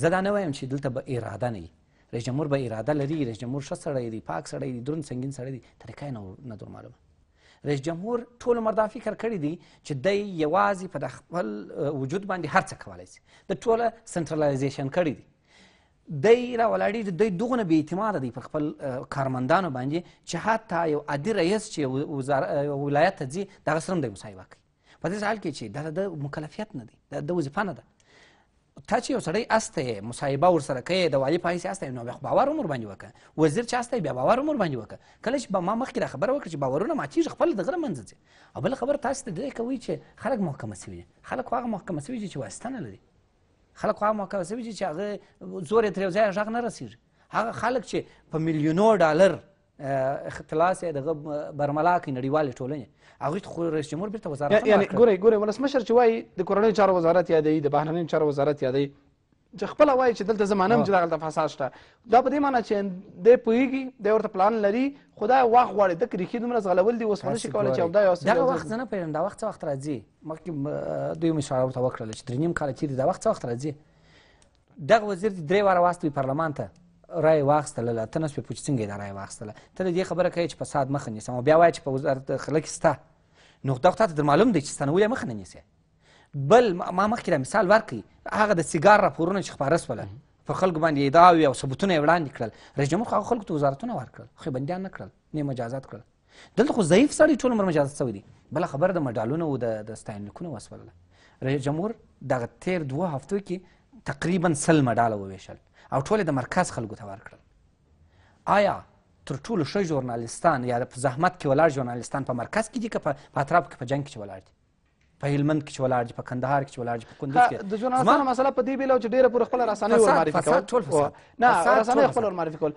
زه دا نه وایم چې دلته به اراده نه وي رئیس جمهور به اراده لري رئیس جمهور ښه سړی دی پاک سړی دی دروند سنګین سړی دی طریقه یې نه در معلومه رئیس جمهور ټول عمر دا فکر کړی دی چې دی یوازې په خپل وجود باندې هر څه کولی سي د ټوله سنټرلایزیشن کړی دی دی را ولاړېږي دوی دغونه بې اعتماده دی پر خپل کارمندانو باندې چې حتی یو عادي رئیس چې ولایت ته ځي د هغه سره هم دی مصاحبه کوي په داسې حال کې چې دا د مکلفیت نه دی دا د وظیفه نه ده تا چې یو سړی استه یې مصاحبه ورسره کوې د والي په حیث استه یې نو بیا خو باور عمر باندې وکړه وزیر چې استه بیا باور عمر باندې وکړه کله چې به ما مخکې را خبره وکړه چې باورونه ماتېږي خپل د غره منځه ځي او بله خبره تاسو ته دې کوي چې خلک محکمه سوي دي خلک خو هغه محکمه سوي دي چې واسطه نه لري خلک خو هغه کوي چې هغه زور تر یو ځای غږ نه رسیږي هغه خلک چې په میلیونو ډالر اختلاس یې دغه برملا کوي نړیوالې ټولنې هغوی خو رئیس جمهور بیرته وزارت یعنی ګورئ ګورئ ولسمشر چې وایي د کورنیو چارو وزارت یادوي د بهرنیو چارو وزارت یادوي چې خپله وایي چې دلته زه منم چې دغلته فساد شته دا په دې معنی چې دی پوهېږي دی ورته پلان لري خدای وخت غواړي ده که ریښې دومره زغلول دي اوس نه شي کولی چې همدا یو دغه وخت زه نه پوهېږم دا وخت څه وخت راځي مخکې دوی هم اشاره ورته وکړله چې درې نیم کاله چېرې دا وخت څه وخت راځي دغه وزیر دې درې واره واستوي پارلمان ته رای واخیستله ته نه سوې پوه چې څنګه یې دا رای واخیستله ته د دې خبره کوې چې فساد مخه نیسم او بیا وایي چې په وزارت خلک سته نو دا خو تا ته در معلوم دی چې ستا نه ولې مخه نه نیسې بل ما مخکې دا مثال ورکړئ هغه د سیګار راپورونه چې خپاره شول پر خلکو باندې ادعاوې او ثبوتونه یې وړاندې کړل رئیس جمهور هغو خلکو ته وزارتونه ورکړل خو یې بندیان نه کړل نه مجازات کړل دلته خو ضعیف سړی ټول عمر مجازات شوی دی بله خبره د مډالونو او د ستاینلیکونو وسولله رئیس جمهور دغه تیر دوه هفتو کې تقریبا سل مډاله وویشل او ټول د مرکز خلکو ته ورکړل آیا تر ټولو ښه ژورنالیستان یا په زحمت کې ولاړ ژورنالیستان په مرکز کې دي که په اطراف کې په جنګ کې چې ولاړ دي په هلمند کې چې ولاړ دي په کندهار کې چې ولاړ دي په کندوز کې د ژورنالستانو مسله په دې بیله چې ډېره پورې خپله رسنۍ ورمعرفي کول ټول نه رسنۍ خپله ورمعرفي کول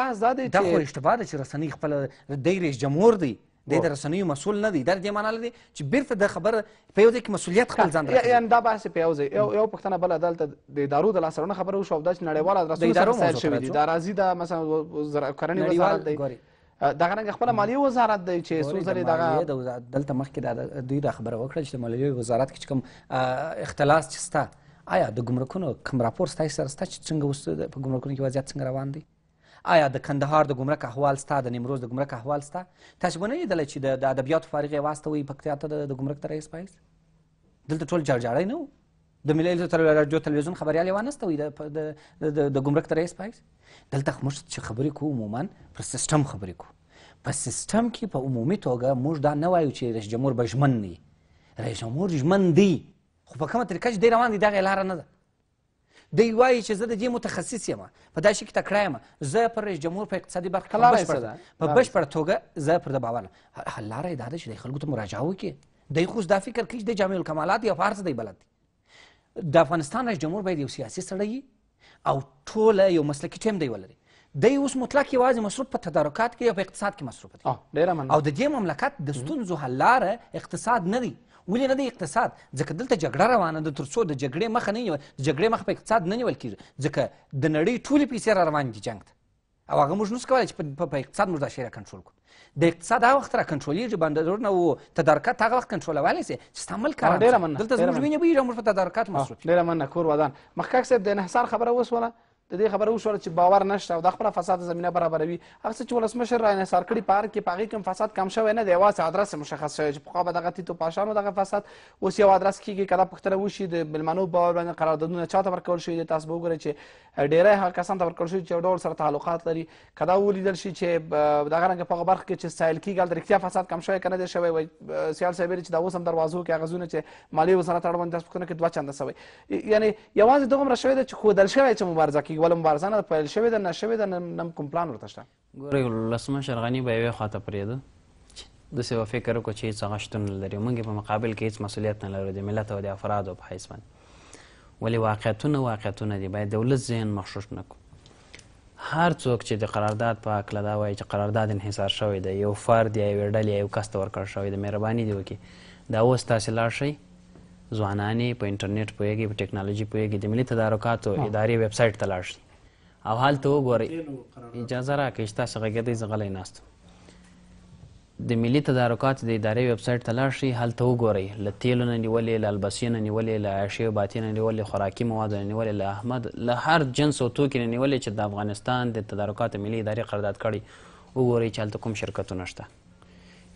بعض دا دی دا خو اشتباه ده چې رسنۍ خپله دی رئیس جمهور دی دی د رسنیو مسول نه دی دا دې معنا لري چې بیرته د خبره په یو ځای کې مسولیت خپل ځان راکړي یعنې دا بحث په یو ځای یو یو پښتنه بل عدالت د ادارو د لاسرونه خبره وشو او دا چې نړیوال ادرسونه سره سیل شوي دي دا راځي دا مثلا کرنې وزارت دی دغه رنګ خپل مالی وزارت دی چې څو ځلې دغه دلته مخکې دوی دا خبره وکړه چې د مالیې وزارت کې کوم اختلاس چې ستا آیا د ګمرکونو کوم راپور ستاسو سره ستا چې څنګه اوس په ګمرکونو کې وضعیت څنګه روان دی آیا د کندهار د ګمرک احوال ستا د نیمروز د ګمرک احوال ستا تاسو باندې لیدل چې د ادبیاتو فارغې واستوي پکتیا ته د ګمرک ته رئیس پایس دلته ټول جړجړی نه د ملي راډیو تلویزیون خبريالي وانستوي د د ګمرک د رئیس پایس دلته موږ چې خبرې کوو عموما پر سیستم خبرې کوو په سیستم کې په عمومي توګه موږ دا نه وایو چې رئیس جمهور به ژمن دی رئیس جمهور ژمن دی خو په کومه طریقه چې دی روان دی دغه لاره نه ده دی وایي چې زه د دې متخصص یم په دا شي کې تکړه یم زه پر رئیس جمهور په اقتصادي برخه کې په بشپړه توګه زه پر د باور حل لاره یې دا ده چې د خلکو ته مراجعه وکړي دی خو دا فکر کوي چې د جامع الکمالات یا فارس دی بلد دی د افغانستان رئیس جمهور باید یو سیاسي سړی او ټوله یو مسلکي ټیم دی ولري دی اوس مطلق یوازې مصروف په تدارکات کې او په اقتصاد کې مصروف دی او د دې مملکت د ستونزو حل لاره اقتصاد نه دی ولې نه دی اقتصاد ځکه دلته جګړه روانه ده تر څو د جګړې مخه نه نیول د جګړې مخه په اقتصاد نه نیول کېږي ځکه د نړۍ ټولې پیسې را روانې دي جنګ ته او هغه موږ نسو کولی چې په اقتصاد موږ دا شی را کنټرول کړو د اقتصاد هغه وخت را کنټرولېږي بندرونه او تدارکات هغه وخت کنټرولی سي چې ستا ملک ډېره مننه دلته زموږ وینې بهیږي موږ په تدارکات مصروف ډېره مننه کور ودان مخکښ صاحب د انحصار خبره وسوله د دې خبره وشوله چې باور نشته او د خپله فساد زمینه برابروي هغه څه چې ولسمشر راانحصار کړي په هر کې په هغې کې هم فساد کم شوی نه دی یوازې ادرس مشخص شوی چې پخوا به دغه تیتو پاشانو دغه فساد اوس یو ادرس کېږي کله پوښتنه وشي د میلمنو باور باندې قراردادونه چا ته ورکول شوي دي تاسو به وګورئ چې ډیری هغه کسان ته ورکول شوي چې یو ډول سره تعلقات لري که دا ولیدل شي چې دغه رنګه په هغه برخه کې چې سایل کېږي هلته رښتیا فساد کم شوی که نه دی شوی وایي سیال صاحب ویلي چې دا اوس هم دروازو کې هغه زونه چې مالیې وزارت اړوند تاسو پوښتنه کې دوه چنده شوی یعنې یوازې دغومره شوی دی چې ښودل شوی چې مبارزه کېږي بله مبارزه نه پیل شوې ده نه شوې ده نه کوم پلان ورته شته ګورئ ولسمشر غني به یوې خواته پرېږده داسې به فکر وکړو چې هېڅ هغه شتون نه لري موږ په مقابل کې هېڅ مسؤلیت نه لرو د ملت او د افرادو په حیث باندې ولې واقعیتونه واقعیتونه دي باید د ولس ذهن مغشوش نه کړو هر څوک چې د قرارداد په هکله دا وایي چې قرارداد انحصار شوی دی یو فرد یا یوې ډلې یا یو کس ته ورکړل شوی دی مهرباني دې وکړي دا اوس تاسې لاړ شئ ځوانان په انټرنیټ پوهیږي په ټکنالوژي پوهیږي د ملي تدارکاتو ادارې ویب سټ ته لاړ شي او هلته وګورئ اجازه راکړئ چې تاسو غږېدئ زه غلی ناست د ملي تدارکاتو د ادارې ویب سټ ته لاړ شئ هلته وګورئ له تیلو نه نیولې له البسې نه نیولې له عیاشیو باتې نه نیولې خوراکي موادو نه نیولې له احمد له هر جنس او توکي نه نیولې چې د افغانستان د تدارکاتو ملي ادارې قرارداد کړی وګورئ چې هلته کوم شرکتونه شته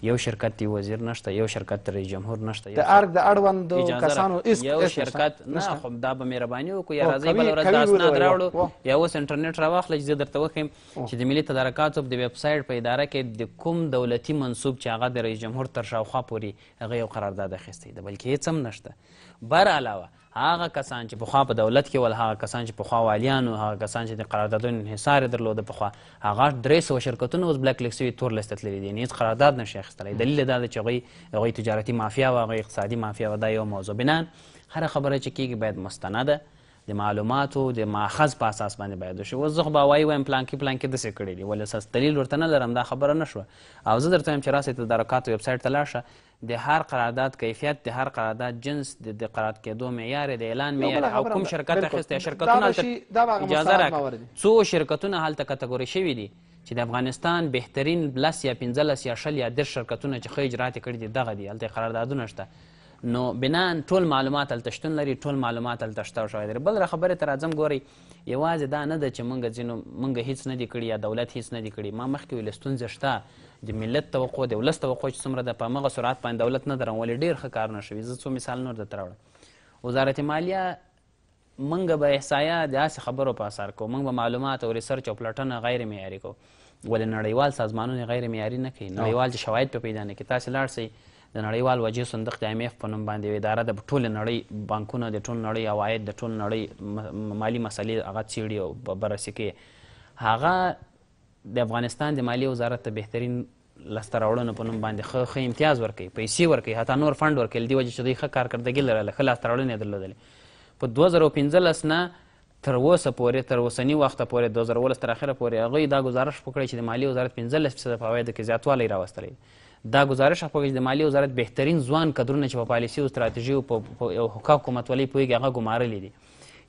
یو شرکت دی وزیر نشته یو شرکت رئیس جمهور نشته د ارګ د اړوندو کسانو اس یو شرکت نه خو دا به مهرباني وکړو یا راځئ بله ورځ دا اسناد راوړو یا اوس انټرنیټ راواخله چې زه درته وښیم چې د ملي تدارکاتو د ویب سایټ په اداره کې د کوم دولتي منصوب چې هغه د رئیس جمهور تر شاوخوا پورې هغه یو قرارداد اخیستی ده بلکې هېڅ هم نشته بر علاوه هغه کسان چې پخوا په دولت کې ول هغه کسان چې پخوا والیان او هغه کسان چې د قراردادونو انحصار درلوده پخوا هغه درې سوه شرکتونه اوس بلیک لیست شوي تور لیست تللي دي هیڅ قرارداد نشي اخیستلی دلیل دا دی چې هغوی هغوی تجارتي مافیا وه هغوی اقتصادي مافیا وه دا یو موضوع بنان هره خبره چې کېږي باید مستنده د معلوماتو د ماخذ په اساس باندې باید وشي اوس زه خو به وایي وایم پلانکې پلانکې داسې کړی دي ولې اساس دلیل ورته نه لرم دا خبره نه شوه او زه درته وایم چې راسئ تدارکاتو ویبسایټ ته لاړ شه د هر قرارداد کیفیت د هر قرارداد جنس د قرار کېدو معیار د اعلان معیار او کوم شرکت اخیستی شرکتونه اجازه راک څو شرکتونه هلته کټګوري شوي دي چې د افغانستان بهترین لس یا پنځلس یا شل یا دېرش شرکتونه چې ښه اجرات یې کړي دي دغه دي هلته قراردادونه شته نو بنان ټول معلومات هلته شتون لري ټول معلومات هلته شته او شوی لري بل خبرې ته راځم ګورئ یوازې دا نه ده چې مونږ ځینو مونږ هیڅ نه دي کړي یا دولت هیڅ نه دي کړي ما مخکې ویل ستونزه شته د ملت توقع د ولس توقع چې څومره ده په همغه سرعت باندې دولت نه درم ولې ډېر ښه کارونه شوي زه څو مثال نور درته راوړم وزارت مالیه منګه به احصایه داسې خبرو په اثر کوو موږ به معلومات او ریسرچ او پلټنه غیر معیاري کوو ولې نړیوال سازمانونه غیر معیاري نه کوي نړیوال چې شواهد په پیدا نه کوي تاسې لاړ سئ د نړیوال وجې صندوق د ایم ایف په نوم باندې اداره د ټولې نړۍ بانکونه د ټول نړۍ عواید د ټول نړۍ مالی مسلې هغه څېړي او بررسي کوي هغه د افغانستان د مالیې وزارت ته بهترین لاسته راوړنو په نوم باندې ښه ښه امتیاز ورکوي پیسې ورکوي حتی نور فنډ ورکوي له دې وجې چې دوی ښه کارکردګي لرله ښه لاسته راوړنې یې درلودلې په دوه زره پنځلس نه تر اوسه پورې تر اوسني وخته پورې دوه زره اوولس تر اخره پورې هغوی دا ګزارش وکړی چې د مالیې وزارت پنځلس فیصده په عوایدو کې زیاتوالی راوستلی دا ګزارش هغه چې د مالیې وزارت بهترین ځوان کدرونه چې په پالیسي او ستراتیژي او په حکومتولۍ پوهېږي هغه ګمارلي دي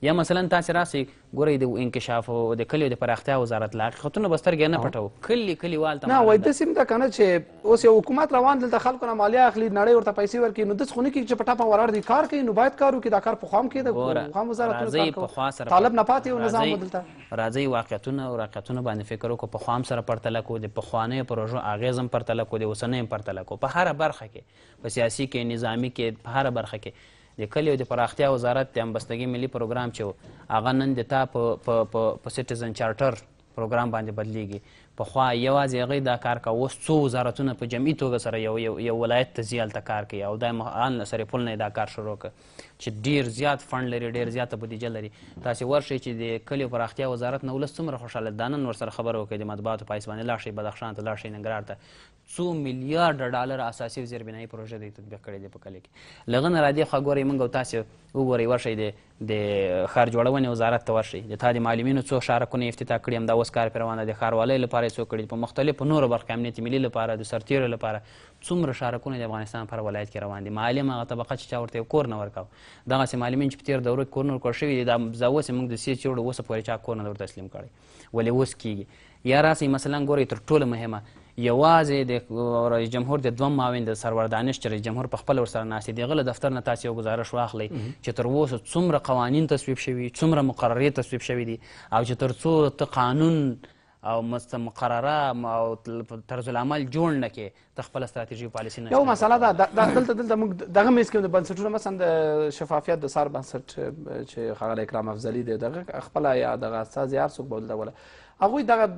یا مثلا تاسې راسئ ګورئ د انکشاف او د کلیو د پراختیا وزارت له حقیقتونو به سترګې نه پټو کلي کلیوال ته نه وایي داسې هم ده که نه چې اوس یو حکومت روان دلته خلکو نه مالیه اخلي نړۍ ورته پیسې ورکوي نو داسې خو نه کېږي چې په ټاپه ولاړ دي کار کوي نو باید کار وکړي دا کار پخوا هم کېده پخوا هم وزارتونه طالب نه پاتې و نظام دلته راځئ واقعیتونه او واقعیتونه باندې فکر وکړو پخوا هم سره پرتله کو د پخوانیو پروژو اغېز هم پرتله کو د اوسنیو هم پرتله کو په هره برخه کې په سیاسي کې نظامي کې په هره برخه کې د کلیو د پراختیا وزارت د همبستګۍ ملي پروګرام چې و هغه نن د تا په سټیزن چارټر پروګرام باندې بدلیږي پخوا یوازې هغې دا کار کوه اوس څو وزارتونه په جمعي توګه سره یو یو ولایت ته ځي هلته کار کوي او دا مهال سرپل نه دا کار شروع کړ چې ډیر زیات فند لري ډیر زیاته بودیجه لري تاسې ورشئ چې د کلیو پراختیا وزارت نه ولس څومره خوشحاله دا نن ورسره خبره وکړئ د مطبوعاتو په حیث باندې لاړ شئ بدخشان ته لاړ شئ ننګرهار ته څو میلیارډه ډالر اساسي زیربنایي پروژه دی تطبیق کړی دی په کلي کې لغه نه را دي خو ګورئ موږ او تاسې وګورئ ورشئ د د ښار جوړونې وزارت ته ورشئ د تا د معلمینو څو شارکونه افتتاح کړي همدا اوس کار پروانه د ښاروالۍ لپاره یې څو کړي په مختلفو نورو برخو امنیت ملي لپاره د سرتیرو لپاره څومره شارکونه د افغانستان پر ولایت کې روان دي معالم هغه طبقه چې چا ورته کور نه ورکاو دغسې معلمین چې په تېر دوره کې کورونه ورکړل شوي دي دا زه اوس یې موږ د سیاسي جوړو اوسه پورې چا کور نه ور تسلیم کړی ولې اوس کېږي یا راسئ مثلا ګورئ تر ټولو مهمه یوازې د رئیس جمهور د دوه معاون د سرور دانش چې رئیس جمهور په خپل ورسره ناست دی د هغه له دفتر نه تاسې یو ګزارش واخلئ چې تر اوسه څومره قوانین تصویب شوي څومره مقررې تصویب شوي دي او چې تر څو ته قانون او مست مقرره او طرز العمل جوړ نه کې ته خپل ستراتیژي او پالیسي نه یو مسله ده دلته دلته موږ دغه میز کې د بنسټونو مثلا د شفافیت د سار بنسټ چې ښاغلی اکرام افضلي دی دغه خپله یا دغه استازي هر څوک به دلته وله هغوی دغه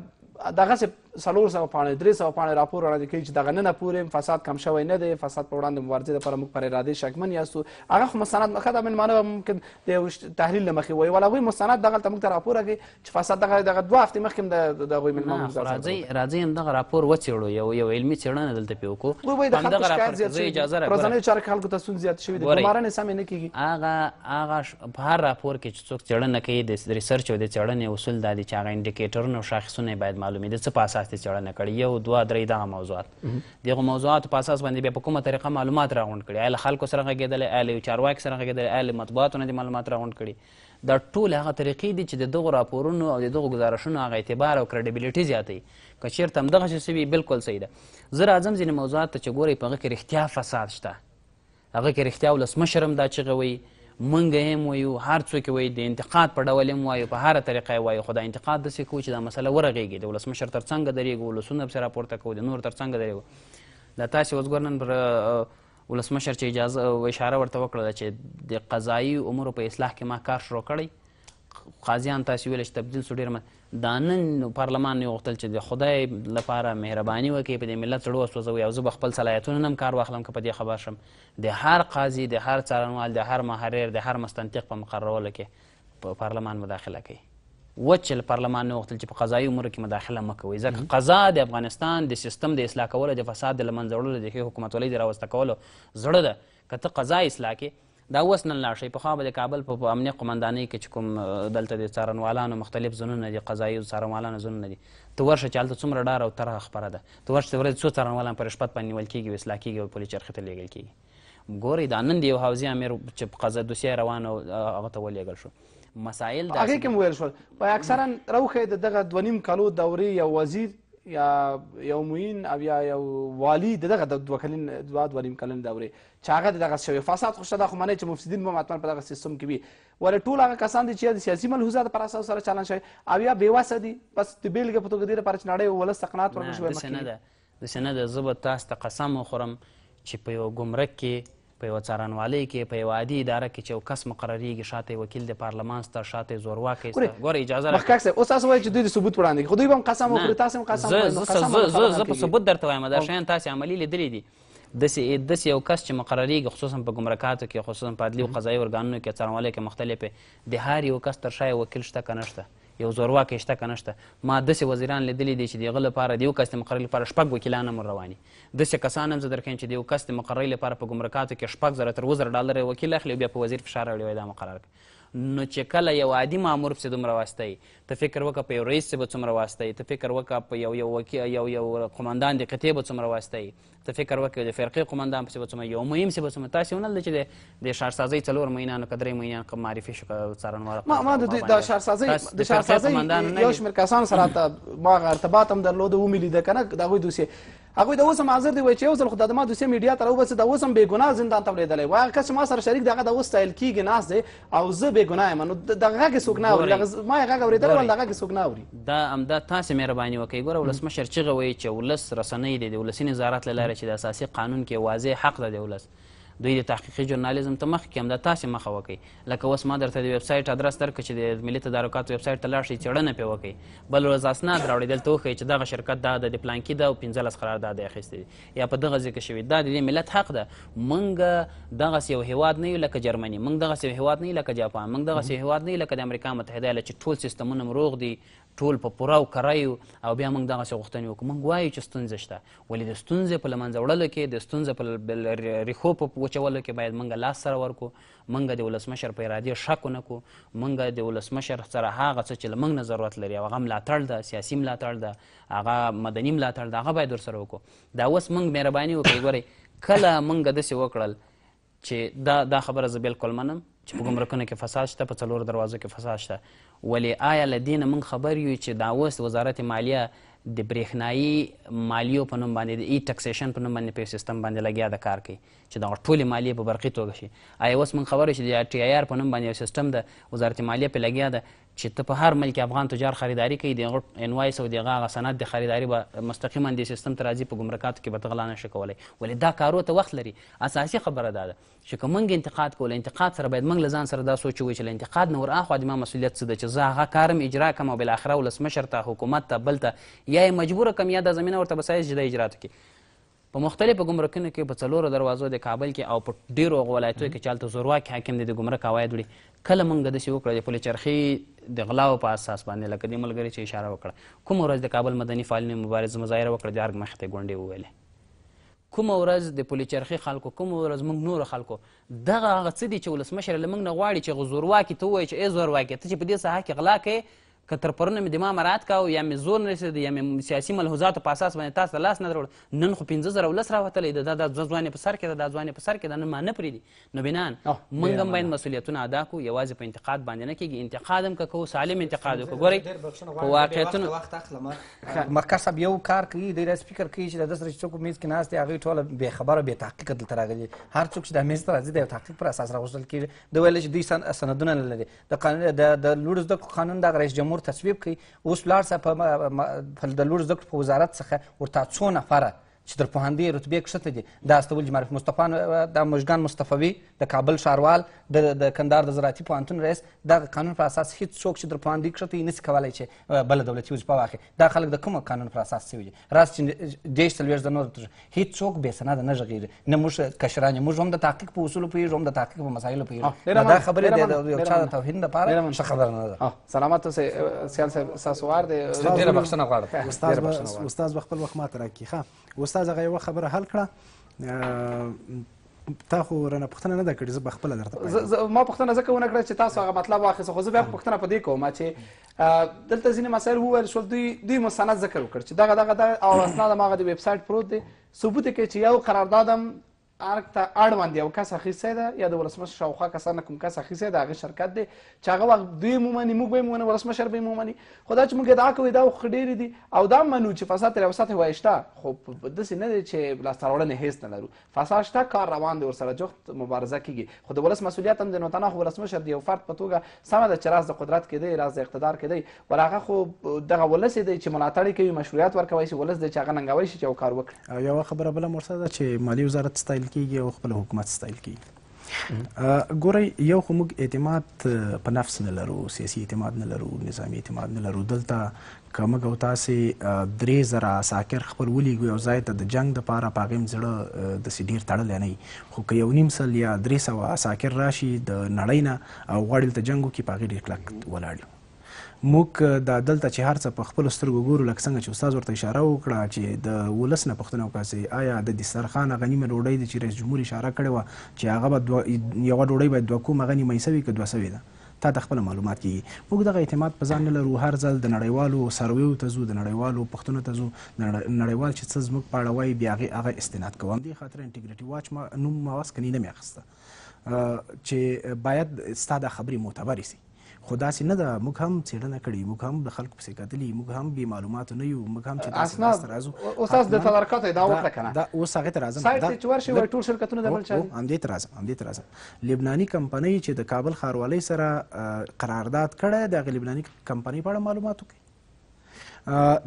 دغسې څلور سوه پاڼې درې سوه پاڼې راپور وړاندې کوي چې دغه ننه پورې فساد کم شوی نه دی فساد په وړاندې مبارزې دپاره موږ پر ارادې شکمن یاستو هغه خو مستند ښه دا مېلمانه به ممکن د یو تحلیل له مخې وایي ول هغوی مستند دغلته موږ ته راپور راکوي چې فساد دغه دغه دوه هفتې مخکې هم د هغوی مېلمانه راځئ راځئ همدغه راپور وڅېړو یو یو علمي څېړنه دلته پې وکړو وایي وایي د خلکو شکایت زیات شوي ورځنیو چارو کې خلکو ته ستونزې زیات شوي دي ګمارنې سمې نه کېږي هغه هغه په هر راپور کې چې څوک څېړنه کوي د ریسرچ او د څېړنې اصول دا دي چې هغه انډیکیټرونه او شاخصونه یې باید معلومېږي د څه په اساس ته څېړنه کړې یو دوه درې دغه موضوعات دغه موضوعاتو په اساس باندې بیا په کومه طریقه معلومات راغونډ کړي آیا له خلکو سره غږېدلی آیا له یو چارواکي سره غږېدلی آیا له مطبوعاتو نه معلومات راغونډ کړي دا ټول هغه طریقې دي چې د دغو راپورونو او د دغو گزارشونو هغه اعتبار او کریډیبلیټي زیاتوي که چېرته همدغه چې سوي بالکل صحیح ده زه راځم ځینې موضوعات ته چې ګورئ په هغه کې رښتیا فساد شته هغه کې رښتیا ولسمشر هم دا چغوي مونږ هم وایو هر څوک وایي د انتقاد په ډول هم وایو په هره طریقه وایو خو دا انتقاد داسې کوو چې دا مسله ورغېږي د ولسمشر تر څنګه درېږو ولسونه پسې راپورته کوو د نور تر څنګه درېږو دا تاسې اوس ګورنن ولسمشر چې اجازه اشاره ورته وکړله چې د قضایي امورو په اصلاح کې ما کار شروع کړی قاضیان تاسې ویل چې تبدیل سو ډېر دا نن پارلمان یې غوښتل چې د خدای لپاره مهرباني وکړي په دې ملت زړه وسوځوي او زه به خپل صلاحیتونه هم کار واخلم که په دې خبر شم د هر قاضي د هر څارنوال د هر محرر د هر مستنطق په مقررولو کې په پارلمان مداخله کوي وچل پارلمان نه غوښتل چې په قضایي امورو کې مداخله مه کوئ ځکه قضا د افغانستان د سیستم د اصلاح کولو د فساد د له منځه وړلو د ښې حکومتولۍ د راوسته کولو زړه ده که ته قضا اصلاح کې دا اوس نن لاړ شئ پخوا به د کابل په امنیه قمندانۍ کې چې کوم دلته د څارنوالانو مختلف زونونه دي قضایي څارنوالانو زونونه دي ته ورشه چې هلته څومره ډار او ترهه خپره ده ته ورشه ورځې څو څارنوالان په رشپت باندې نیول کېږي او اصلاح کېږي او پولې چرخې ته لیږل کېږي ګورئ دا نن د یو حوزې امیر چې قضا دوسیه روان او هغه ته ولیږل شو مسایل هغې کې هم ویل شول اکثرا روښی د دغه دوه نیم کالو دورې یو وزیر یا یو موین او یا یو والی د دغه د دوه کلن دوه دوه نیم کلن دورې چې هغه د دغه شوی فساد خو شته دا خو معنی چې مفسدین به حتما په دغه سیستم کې وي ولې ټول هغه کسان دي چې د سیاسي ملحوظات پر اساس سره چلن شوی او یا بېوسه دي بس د بېلګې په توګه دې لپاره چې نړۍ ولس ته قناعت ورکړل شوی داسې نه ده داسې نه ده زه به تاسو ته قسم وخورم چې په یو ګمرک کې په یوه څارنوالۍ کې په یوه عادي اداره کې چې یو کس مقرریږي شاته وکیل د پارلمان سته شاته زورواکی سته ګوره اجازه مخکښ صاحب اوس تاسو وایئ چې دوی د ثبوت وړاندې کوي خو دوی به هم قسم وخوري تاسو هم قسم زه په ثبوت درته وایم دا شیان تاسې عملي لیدلی دي داسې داسې یو کس چې مقرریږي خصوصا په ګمرکاتو کې خصوصا په عدلي او قضایي ارګانونو کې څارنوالۍ کې مختلفې د هر یو کس تر شا وکیل شته که نه شته یو زورواک شته که نشته ما داسې وزیران لیدلی دي چې د هغه لپاره د یو کس د مقررۍ لپاره شپږ وکیلان هم رواني داسې کسان هم زه درکوم چې د یو کس د مقررۍ لپاره په ګمرکاتو کې شپږ زره تر اووه زره ډالره وکیل اخلي او بیا په وزیر فشار اړوي دا مقرر کړي نو چې کله یو عادي مامور پسې دومره واستوي ته فکر وکړه په یو رئیس پسې به څومره واستوي ته فکر وکړه په یو یو یو یو قمندان د قطعې به څومره واستوي ته فکر وکړه د فرقې قمندان پسې به څومره یو مهم پسې به څومره تاسې ونه لیدل چې د ښارسازۍ څلور مهینانو که درې مهینان معرفي شو څارنوال ما ما د ښارسازۍ د ښارسازۍ یو شمېر کسانو سره ما ارتباط هم درلوده ومې لیده که نه د هغوی دوسیې هغوی د اوس هم حاضر دی وایي چې یو ځل خو دا ما دوسیه میډیا ته راوباسي دا اوس هم بېګناه زندان ته ولیدلی وایي هغه کس چې ما سره شریک دی هغه د اوس ستایل کېږي ناست دی او زه بېګناه یم نو د غږ یې څوک نه اوري ما یې غږ اورېدلی ول د غږ یې څوک نه اوري دا همدا تاسې مهرباني وکړئ ګوره ولسمشر چغه وایي چې ولس رسنۍ دی د ولسي نظارت له لارې چې د اساسي قانون کې واضح حق ده د ولس دوی د تحقیقي ژورنالیزم ته مخکې همدا تاسې مخه وکړئ لکه اوس ما درته د ویب سایټ ادرس درکړه چې د ملي تدارکاتو ویب سایټ ته لاړ شئ څېړنه پرې وکړئ بل ورځ اسناد راوړئ دلته وښیئ چې دغه شرکت دا د پلانکي ده او پنځلس قرارداد یې اخیستی دی یا په دغه ځای کې شوي دا د دې ملت حق ده موږ دغسې یو هیواد نه یو لکه جرمني موږ دغسې یو هیواد نه یو لکه جاپان موږ دغسې یو هیواد نه یو لکه د امریکا متحده ایالات چې ټول سیستمونه مروغ دي ټول په پوره او کرایو او بیا موږ دغسې غوښتنې وکړو موږ وایو چې ستونزه شته ولې د ستونزې په له منځه وړلو کې د ستونزه په ریښو په وچولو کې باید موږ لاس سره ورکړو موږ د ولسمشر په ارادې شک ونه کړو موږ د ولسمشر سره هغه څه چې له موږ نه ضرورت لري هغه ملاتړ ده سیاسي ملاتړ ده هغه مدني ملاتړ ده هغه باید ورسره وکړو دا اوس موږ مهرباني وکړئ ګورئ کله موږ داسې وکړل چې دا دا خبره زه بالکل منم چې په ګمرکونو کې فساد شته په څلور دروازو کې فساد شته ولې آیا له دې نه موږ خبر یو چې دا اوس وزارت مالیه د برېښنایي مالیو په نوم باندې د ای ټکسیشن په نوم باندې په سیستم باندې لګیا د کار کوي چې دغه ټولې مالیې په برقي توګه شي آیا اوس موږ خبر یو چې د ټي آی آر په نوم باندې یو سیستم د وزارت مالیه پې لګیا ده چې ته په هر ملک افغان تجار خریداري کوي د انوایس او دغه هغه سند د خریداري به مستقیما د سیستم ته راځي په ګمرکاتو کې به ته غلا نه شي کولی ولې دا کارو ته وخت لري اساسي خبره دا ده چې که موږ انتقاد کوو له انتقاد سره باید موږ له ځان سره دا سوچ ووایو چې له انتقاد نه ورهاخوا د ما مسؤلیت څه ده چې زه هغه کارم اجرا کړم او بالاخره ولسمشر ته حکومت ته بل ته یا یې مجبوره کړم یا دا زمینه ورته بسایز چې د اجراتو کې په مختلفو ګمرکونو کې په څلورو دروازو د کابل کې او په ډیرو ولایتونو کې چې هلته زورواک حاکم دی د ګمرک عواید وړي کله موږ داسې وکړه د پلې چرخي د غلاو په اساس باندې لکه دې ملګري چې اشاره وکړه کومه ورځ د کابل مدني فعالینو مبارزه مظاهره وکړه د ارګ مخې ته ګونډې وویلې کومه ورځ د پلې چرخي خلکو کومه ورځ موږ نورو خلکو دغه هغه څه دي چې ولسمشر له موږ نه غواړي چې زورواکي ته ووایي چې ای زورواکي ته چې په دې ساحه کې غلا کوې که تر پرونه مې دماغ مراعت کاوه یا مې زور نه رسېد یا مې سیاسي ملحوظاتو په اساس باندې تاسو ته لاس نه دروړ نن خو پنځه زره ولس راوتلی ده دا دا دوه ځوانې په سر کې ده دا ځوانې په سر کې ده نن ما نه پرېږدي نو بنان موږ هم باید مسؤلیتونه ادا کړو یوازې په انتقاد باندې نه کېږي انتقاد هم که کوو سالم انتقاد وکړو ګورئ په واقعیتونو مرکز صاحب یو کار کوي دی سپیکر کوي چې د ده سره چې څوک میز کې ناست دی هغوی ټوله بې خبره بې تحقیقه دلته راغلي هر څوک چې دا میز ته راځي د یو تحقیق پر اساس راغوښتل کېږي ده ویلی چې دوی سندونه نه لري د د لوړو زده قانون دغه رئیس جمهور امور تصویب کړي اوس لاړ سه په د لوړو زده کړو په وزارت څخه ورته څو نفره چې تر پوهندې رتبې کښته دي دا استولي معرف مصطفی دا مژګان مصطفوي د کابل ښاروال د د کندهار د زراعتي پوهنتون رئیس دا قانون پر اساس هیڅ څوک چې تر پوهندې کښته یې نسي کولی چې بله دولتي وظیفه واخلي دا خلک د کوم قانون پر اساس شوي دي راست چې دېرش څلوېښت د نور هیڅ څوک بې سنده نه غږېږي نه موږ کشران موږ هم د تحقیق په اصولو پوهېږو هم د تحقیق په مسایلو پوهېږو دا خبرې د یو چا د توهین لپاره ښه خبره نه ده سلامت اوسئ سیال صاحب ستاسو وار دی ډېره بخښنه غواړم استاد به خپل وخت ماته راکړي ښه استاد هغه یو خبره حل کړه تا خو رانه پوښتنه نه ده کړې زه به خپله درته ما پوښتنه ځکه ونه کړه چې تاسو هغه مطلب واخیسته خو زه بیا پوښتنه په دې کوم چې دلته ځینې مسایل وویل شول دوی دوی مستند ذکر وکړ چې دغه دغه او اسناد هم هغه د ویبسایټ پروت دی ثبوت یې کوي چې یو قرارداد هم ارګ ته اړ باندې یو کس اخیستی ده یا د ولسمشر شاوخوا کسانه کوم کس اخیستی د هغه شرکت دی چې هغه وخت دوی هم ومني موږ به یې ومنو ولسمشر به یې ومني خو دا چې موږ ادعا کوو دا خو ډېرې دي او دا منو چې فساد ترې وسط هوایي شته خو داسې نه دی چې لاسته راوړنې هېڅ نه لرو فساد شته کار روان دی ورسره جفت مبارزه کیږي خو د ولس مسؤلیت هم دی نو تنها خو ولسمشر د یو فرد په توګه سمه ده چې راز د قدرت کې دی راز د اقتدار کې دی ور هغه خو دغه ولس دی چې ملاتړ کوي مشروعیت ورکوي چې ولس دی چې هغه ننګوي شي چې یو کار وکړي یوه خبره بله مرسته ده چې مالي وزارت ستایل کیږي او خپل حکومت ستایل کیږي ګورئ یو خو موږ اعتماد په نفس نه لرو سیاسي اعتماد نه لرو نظامی اعتماد نه لرو دلته کوم او تاسو درې زره ساکر خپل ولېګو او ځای ته د جنگ د پاره پاغم زړه د سیډیر تړل نه خو که یو نیم سل یا درې سوه ساکر راشي د نړۍ نه او غواړي ته جنگو کې پاغې ډېر کلک ولاړ موږ دا دلته چې هر څه په خپل سترګو ګورو لکه څنګه چې استاد ورته اشاره وکړه چې د ولس نه پښتنه وکاسي آیا د دسترخوان غنیمه ډوډۍ د چې رئیس جمهور اشاره کړې و چې هغه به یوه ډوډۍ باید دوه کومه غنیمه یې سوي که دوه سوي ده تا ته خپل معلومات کیږي موږ دغه اعتماد په ځان نه لرو هر ځل د نړیوالو سرویو ته ځو د نړیوالو پښتنو ته ځو نړیوال چې څه زموږ په اړه وایي بیا هغه استناد کوو همدې خاطر انټیګریټي واچ ما نوم ما واسکنی نه مې اخیسته چې باید ستا دا خبرې معتبرې سي خو داسې نه ده موږ هم څېړنه کړې موږ هم د خلکو پسې کتلي موږ هم بې معلوماتو نه یو موږ هم چې داسې لاسته راځو استاد د تدارکاتو ادعا وکړه که نه دا اوس هغې ته راځم سایټ چې ورشي وایي ټول شرکتونه د بل چا همدې ته راځم همدې ته راځم لبناني کمپنۍ چې د کابل ښاروالۍ سره قرارداد کړی د هغې لبناني کمپنۍ په اړه معلومات وکړي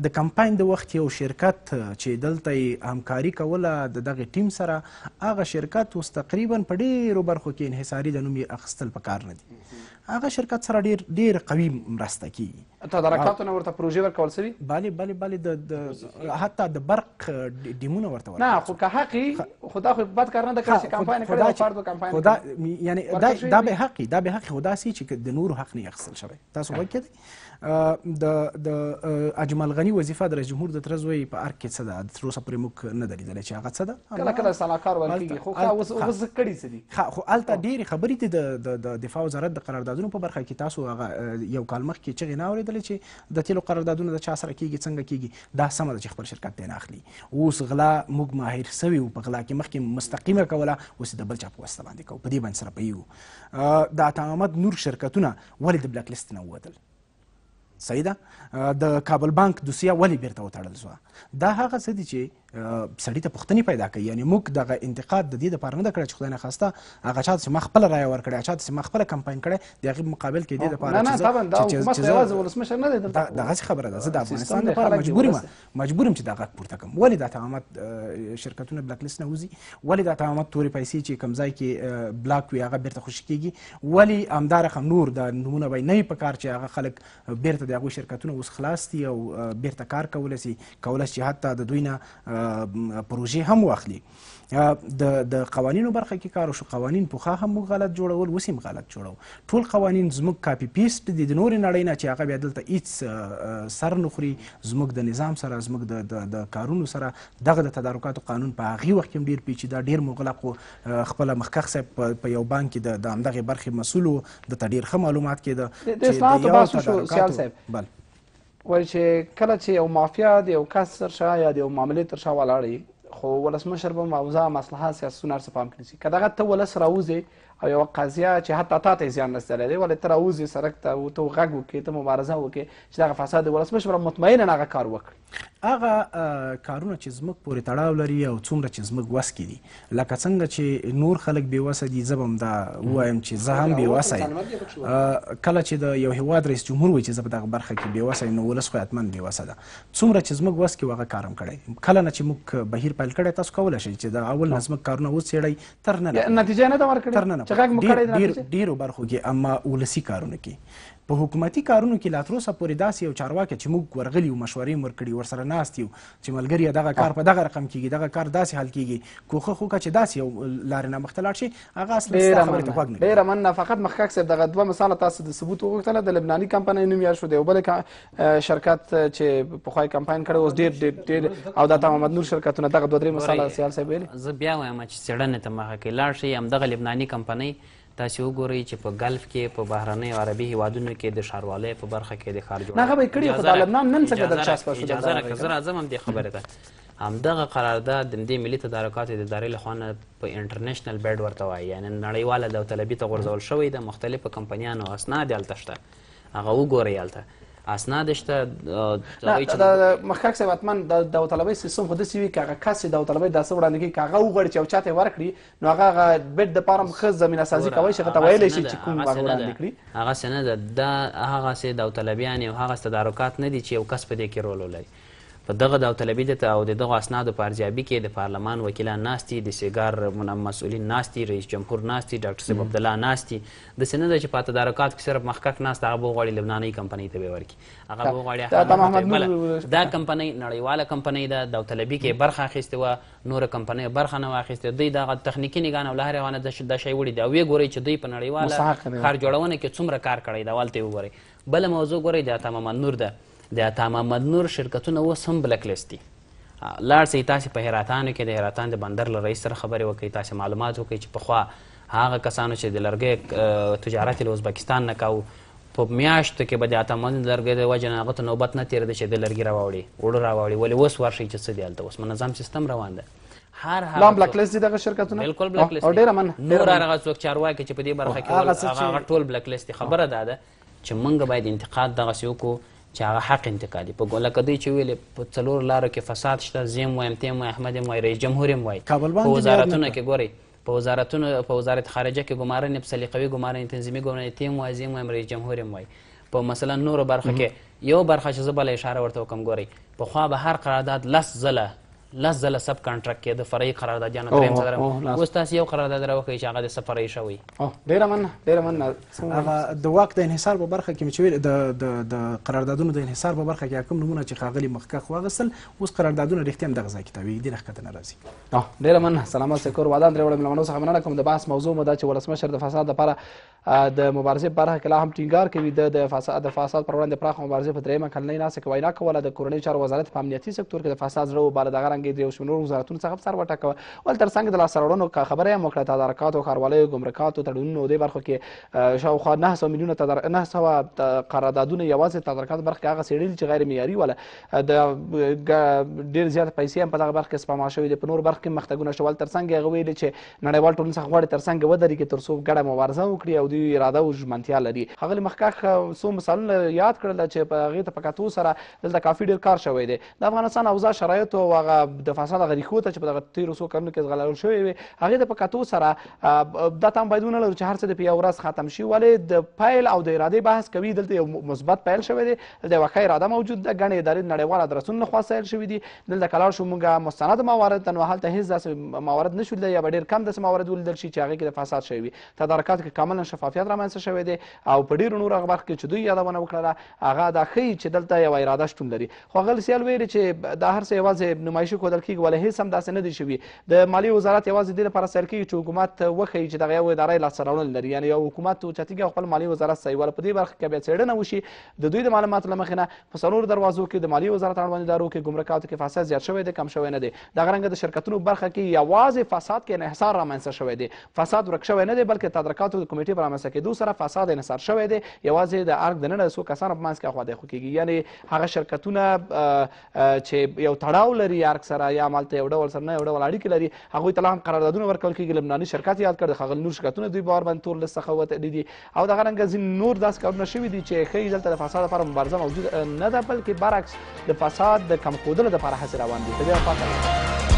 د کمپاین د وخت یو شرکت چې دلته یې همکاري کوله د دغې ټیم سره هغه شرکت اوس تقریبا په ډېرو برخو کې انحصاري د نوم یې اخیستل په کار نه دي هغه شرکت سره ډیر ډیر قوي مرسته کیږي تدارکاتو نه ورته پروژې ورکول سوي بلې بلې بلې د حتی د برق ډیمونه ورته نه خو که حق خو دا خو بد کار نه ده چې کمپاین کړی د فرد کمپاین خدا یعنی دا دا به حق دا به حق خو داسې چې د نور حق نه اخیستل شوی تاسو وایئ د د اجمل غنی وظیفه د رئیس جمهور د ترزوی په ارک کې څه ده تر اوسه پرې موږ نه دی لیدلی چې هغه څه ده کله کله سلاکار ویل کېږي خو اوس اوس کړي څه دي خو هلته ډېرې خبرې دي د دفاع وزارت د قراردادونو په برخه کې تاسو هغه یو کال مخکې چغې نه اورېدلې چې د تیلو قراردادونه د چا سره کېږي څنګه کېږي دا سمه ده چې خپل شرکت دی نه اخلي اوس غلا موږ ماهر سوي یو په غلا کې مخکې مستقیمه کوله اوس د بل چا په واسطه باندې کوو په دې باندې سره په یو د اتامت نور شرکتونه ولې د بلاک لیست نه ووتل صحیح ده د کابل بانک دوسیه ولې بیرته وتړل شوه دا هغه څه دي چې سړي ته پوښتنې پیدا کوي یعنی موږ دغه انتقاد د دې دپاره نه ده کړی چې خدای نخواسته هغه چا ته چې ما خپله رایه ورکړې هغه چا ته چې ما خپله کمپاین کړی د هغې مقابل کې دې دپاره دغسې خبره ده زه د افغانستان دپاره مجبور یم مجبور یم چې دا غږ پورته کړم ولې دا تمامت شرکتونه بلک لیست نه وځي ولې دا تمامت تورې پیسې چې کوم ځای کې بلاک وي هغه بېرته خوشي کېږي ولې همدا رقم نور د نومونه به یې نه وي په کار چې هغه خلک بېرته د هغوی شرکتونه اوس خلاص دي او بېرته کار کولی سي کولی ولس چې حتی د دوی نه پروژې هم واخلي د د قوانینو برخه کې کار وشو قوانین پخوا هم موږ غلط جوړول اوس هم غلط جوړو ټول قوانین زموږ کاپي پیست دي د نورې نړۍ نه چې هغه بیا دلته هیڅ سر نه خوري زموږ د نظام سره زموږ د کارونو سره دغه د تدارکاتو قانون په هغې وخت کې هم ډېر پیچیده ډېر مغلق و خپله مخکښ صاحب په یو بانک کې د همدغې برخې مسؤل و دته ډېر ښه معلومات کېده د اصلاحاتو بحث وشو سیال صاحب وایي چې کله چې یو مافیا د یو کس تر شا یا د یو معاملې تر شا ولاړی خو ولسمشر به موضوع مصلحه سیاستونه هر څه پام کړي که دغه ته ولس راوځې او یوه قضیه چې حتی تا ته یې زیان رسېدلی دی ولې ته راوځې سړک ته ته غږ وکړې ته مبارزه وکړې چې دغه فساد د ولسمشر به مطمئنا هغه کار وکړي هغه کارونه چې زموږ پورې تړاو لري او څومره چې زموږ وس کې دي لکه څنګه چې نور خلک بې وسه دي زه به هم دا ووایم چې زه هم بې وسه یم کله چې د یو هېواد رئیس جمهور وایي چې زه په دغه برخه کې بې وسه یم نو ولس خو حتما بې وسه ده څومره چې زموږ وس کې هغه کار هم کړی کله نه چې موږ بهیر پیل کړی تاسو کولی شئ چې د اول نه زموږ کارونه وڅېړئ تر نه نتیجه نه ده ورکړې تر نه ډېرو برخو کې اما ولسي کارونه کې په حکومتي کارونو کې لا تر اوسه پورې داسې یو چارواکی چې موږ ورغلي یو مشورې مور کړي ورسره ناست یو چې ملګری دغه کار په دغه رقم کېږي دغه کار داسې حل کېږي کوښښ وکړه چې داسې یو لارې نه مخته لاړ شي هغه اصلا ستا خبرې ته غوږ نه ډېره مننه فقط مخکښ صاحب دغه دوه مثاله تاسو د ثبوت وغوښتله د لبناني کمپنۍ نوم یاد شو د یو بل شرکت چې پخوا یې کمپاین کړی اوس ډېر ډېر او دا تمام محمد نور شرکتونه دغه دوه درې مثاله سیال صاحب ویلي زه بیا وایم چې څېړنې ته مخه کوي لاړ شي همدغه لبناني کمپنۍ تاسو وګورئ چې په گلف کې په بهرنۍ عربي هیوادونو کې د ښاروالۍ په برخه کې د ښار جوړه نه به کړی خو د لبنان نن څنګه د چاس په شوه اجازه زه راځم هم دې خبره ته همدغه قرارداد د دې ملي تدارکاتو د ادارې له خوا نه په انټرنیشنل بیډ ورته وایي یعنی نړیواله داوطلبي ته غورځول شوی د مختلفو کمپنیانو اسناد هلته شته هغه وګورئ هلته اسناد شته دا مخکښ صاحب حتما د داوطلبۍ سیستم خو داسې وي که هغه کس چې داوطلبۍ داسې وړاندې کوي که هغه وغواړي چې یو چاته یې ورکړي نو هغه هغه بېټ دپاره هم ښه زمینه سازي کولی شي هغه ته ویلی شي چې کوم هغه وړاندې کړي هغسې نه ده دا هغسې داوطلبیانې او هغسې تدارکات نه دي چې یو کس په دې کې رول ولري په دغه داوطلبي د او د دغو اسنادو په ارزیابي کې د پارلمان وکیلان ناستي د سیګار مسؤلین ناستي رئیس جمهور ناستي ډاکټر صاحب عبدالله ناستي داسې نه ده چې په تدارکاتو کې صرف مخکک ناست هغه به وغواړي لبنانۍ کمپنۍ ته به ورکړي هغه به وغواړي دا کمپنۍ نړیواله کمپنۍ ده داوطلبي کې برخه اخیستې وه نوره کمپنۍ برخه نه وه اخیستې دوی دغه تخنیکي نګان او له هرې روانه دا شی وړي دي او ویې ګورئ چې دوی په نړیواله کار جوړونه کې څومره کار کړی ده والته یې وګورئ بله موضوع ګورئ د عطامحمد نور ده د عطا محمد نور شرکتونه اوس هم بلک لیست دي لاړ سئ تاسې په هراتانو کې د هراتان د بندر له رئیس سره خبرې وکړئ تاسې معلومات وکړئ چې پخوا هغه کسانو چې د لرګۍ تجارت له ازبکستان نه کاوه په میاشتو کې به د اتمن د لرګۍ د وجې نه هغه ته نوبت نه تېرېده چې د لرګي راواړي اوړه راواړي ولې اوس ورشئ چې څه دی هلته اوس منظم سیستم روان ده هر هر لام بلک لیست دي دغه شرکتونه بالکل بلک لیست او ډېره من نور هغه څوک چارواکي چې په دې برخه کې هغه ټول بلک لیست خبره ده چې موږ باید انتقاد دغسې وکړو چې هغه حق انتقالي په ګوله کدی چې ویلې په څلور لارو کې فساد شته زیم وایم تیم وایم احمد وایم رئیس جمهور وایم وایم په وزارتونو کې ګورئ په وزارتونو په وزارت خارجه کې ګمارنې سلیقوي ګمارنې تنظیمي ګمارنې تیم وایم زیم وایم رئیس جمهور وایم په مثلا نورو برخه کې یو برخه چې زه بله اشاره ورته وکم ګورئ پخوا به هر قرارداد لس ځله لس ځله سب کانټرکټ کې د فرعي قراردادیانو درېیم څلورم اوس تاسې یو قرارداد راوښئ چې هغه د څه فرعي شوی ډېره مننه ډېره مننه هغه د واک د انحصار په برخه کې مې چې ویل د قراردادونو د انحصار په برخه کې کوم نمونه چې ښاغلي مخکښ واغستل اوس قراردادونه رښتیا هم دغه ځای کې تاویږي ډېره ښکته نه راځي ډېره مننه سلامت سکور وعدان درې وړم مېلمنو څخه مننه کوم د بحث موضوع مو دا چې ولسمشر د فساد لپاره د مبارزې په برخه کې لا هم ټینګار کوي د د فساد د فساد پر وړاندې پراخه مبارزې په درېیمه کلنۍ ناسه کې وینا کوله د کورنیو چارو وزارت په امنیتي سکتور کې د فساد زړه وباله دغه رنګ څرنګه د یو شمېر وزارتونو څخه په سر وټاکوه ول تر څنګ د لاسته راوړنو خبره یې هم وکړه تدارکاتو ښاروالیو ګمرکاتو تړونونو دې برخو کې شاوخوا نهه سوه میلیونه تدار... نهه سوه قراردادونه یوازې تدارکاتو برخه کې هغه څېړلي چې غیر معیاري وله د ډېر زیات پیسې هم په دغه برخه کې سپما شوي دي په نور برخه کې مختګونه شول تر څنګ هغه ویلي چې نړیوال ټولنې څخه غواړي تر څنګ ودرېږي تر څو ګډه مبارزه وکړي او دوی اراده او ژمنتیا لري ښاغلي مخکښ څو مثالونه یاد کړل چې په هغې ته په کتو سره دلته کافي ډېر کار شوی دی د افغانستان اوضاع شرایطو او هغه د فساد هغه ریښو ته چې په دغه تېرو څو کلونو کې زغلول شوې وي هغې ته په کتو سره دا تام باید ونه لرو چې هر څه د په یوه ورځ ختم شي ولې د پیل او د ارادې بحث کوي دلته یو مثبت پیل شوی دی دلته یوه ښه اراده موجود ده ګڼې ادارې د نړیوال ادرسونو لخوا سیل شوي دي دلته کلاړ شو موږ مستند موارد ته نو هلته هېڅ داسې موارد نه شو لیدلی یا به ډېر کم داسې موارد ولیدل شي چې هغې کې د فساد شوی وي تدارکاتو کې کاملا شفافیت رامنځته شوی دی او په ډېرو نورو هغه برخو کې چې دوی یادونه وکړله هغه دا ښیي چې دلته یوه اراده شتون لري خو هغه سیال ویلي چې دا هر څه یوازې نمایشي نشي ښودل کېږي ولې هېڅ هم داسې نه دی شوي د مالیې وزارت یوازې دې لپاره سیل کېږي چې حکومت وښیي چې دغه یو اداره یې لاسته راوړل لري یعنې یو حکومت اوچتېږي او خپل مالیې وزارت صحیح وله په دې برخه کې بیا څېړنه وشي د دوی د معلوماتو له مخې نه په څلورو دروازو کې د مالیې وزارت اړوند ادارو کې ګمرکاتو کې فساد زیات شوی دی کم شوی نه دی دغه رنګه د شرکتونو برخه کې یوازې فساد کې انحصار رامنځته شوی دی فساد ورک شوی نه دی بلکې تدارکاتو د کمیټې په رامنځته کېدو سره فساد انحصار شوی دی یوازې د ارګ دننه د څو کسانو په منځ کې اخوا دیخوا کېږي یعنې هغه شرکتونه چې یو تړاو لري ارګ ډاک سره یا مالته یو ډول سره نه یو ډول اړیکې لري هغوی ته لا هم قراردادونه ورکول کېږي لبناني شرکت یاد کړ د ښاغلي نور شرکتونه دوی باور باندې تور لست څخه وتلي دي او دغه رنګه ځینې نور داسې کارونه شوي دي چې ښایي دلته د فساد لپاره مبارزه موجود نه ده بلکې برعکس د فساد د کم ښودلو لپاره هڅې روان دي په دې وفات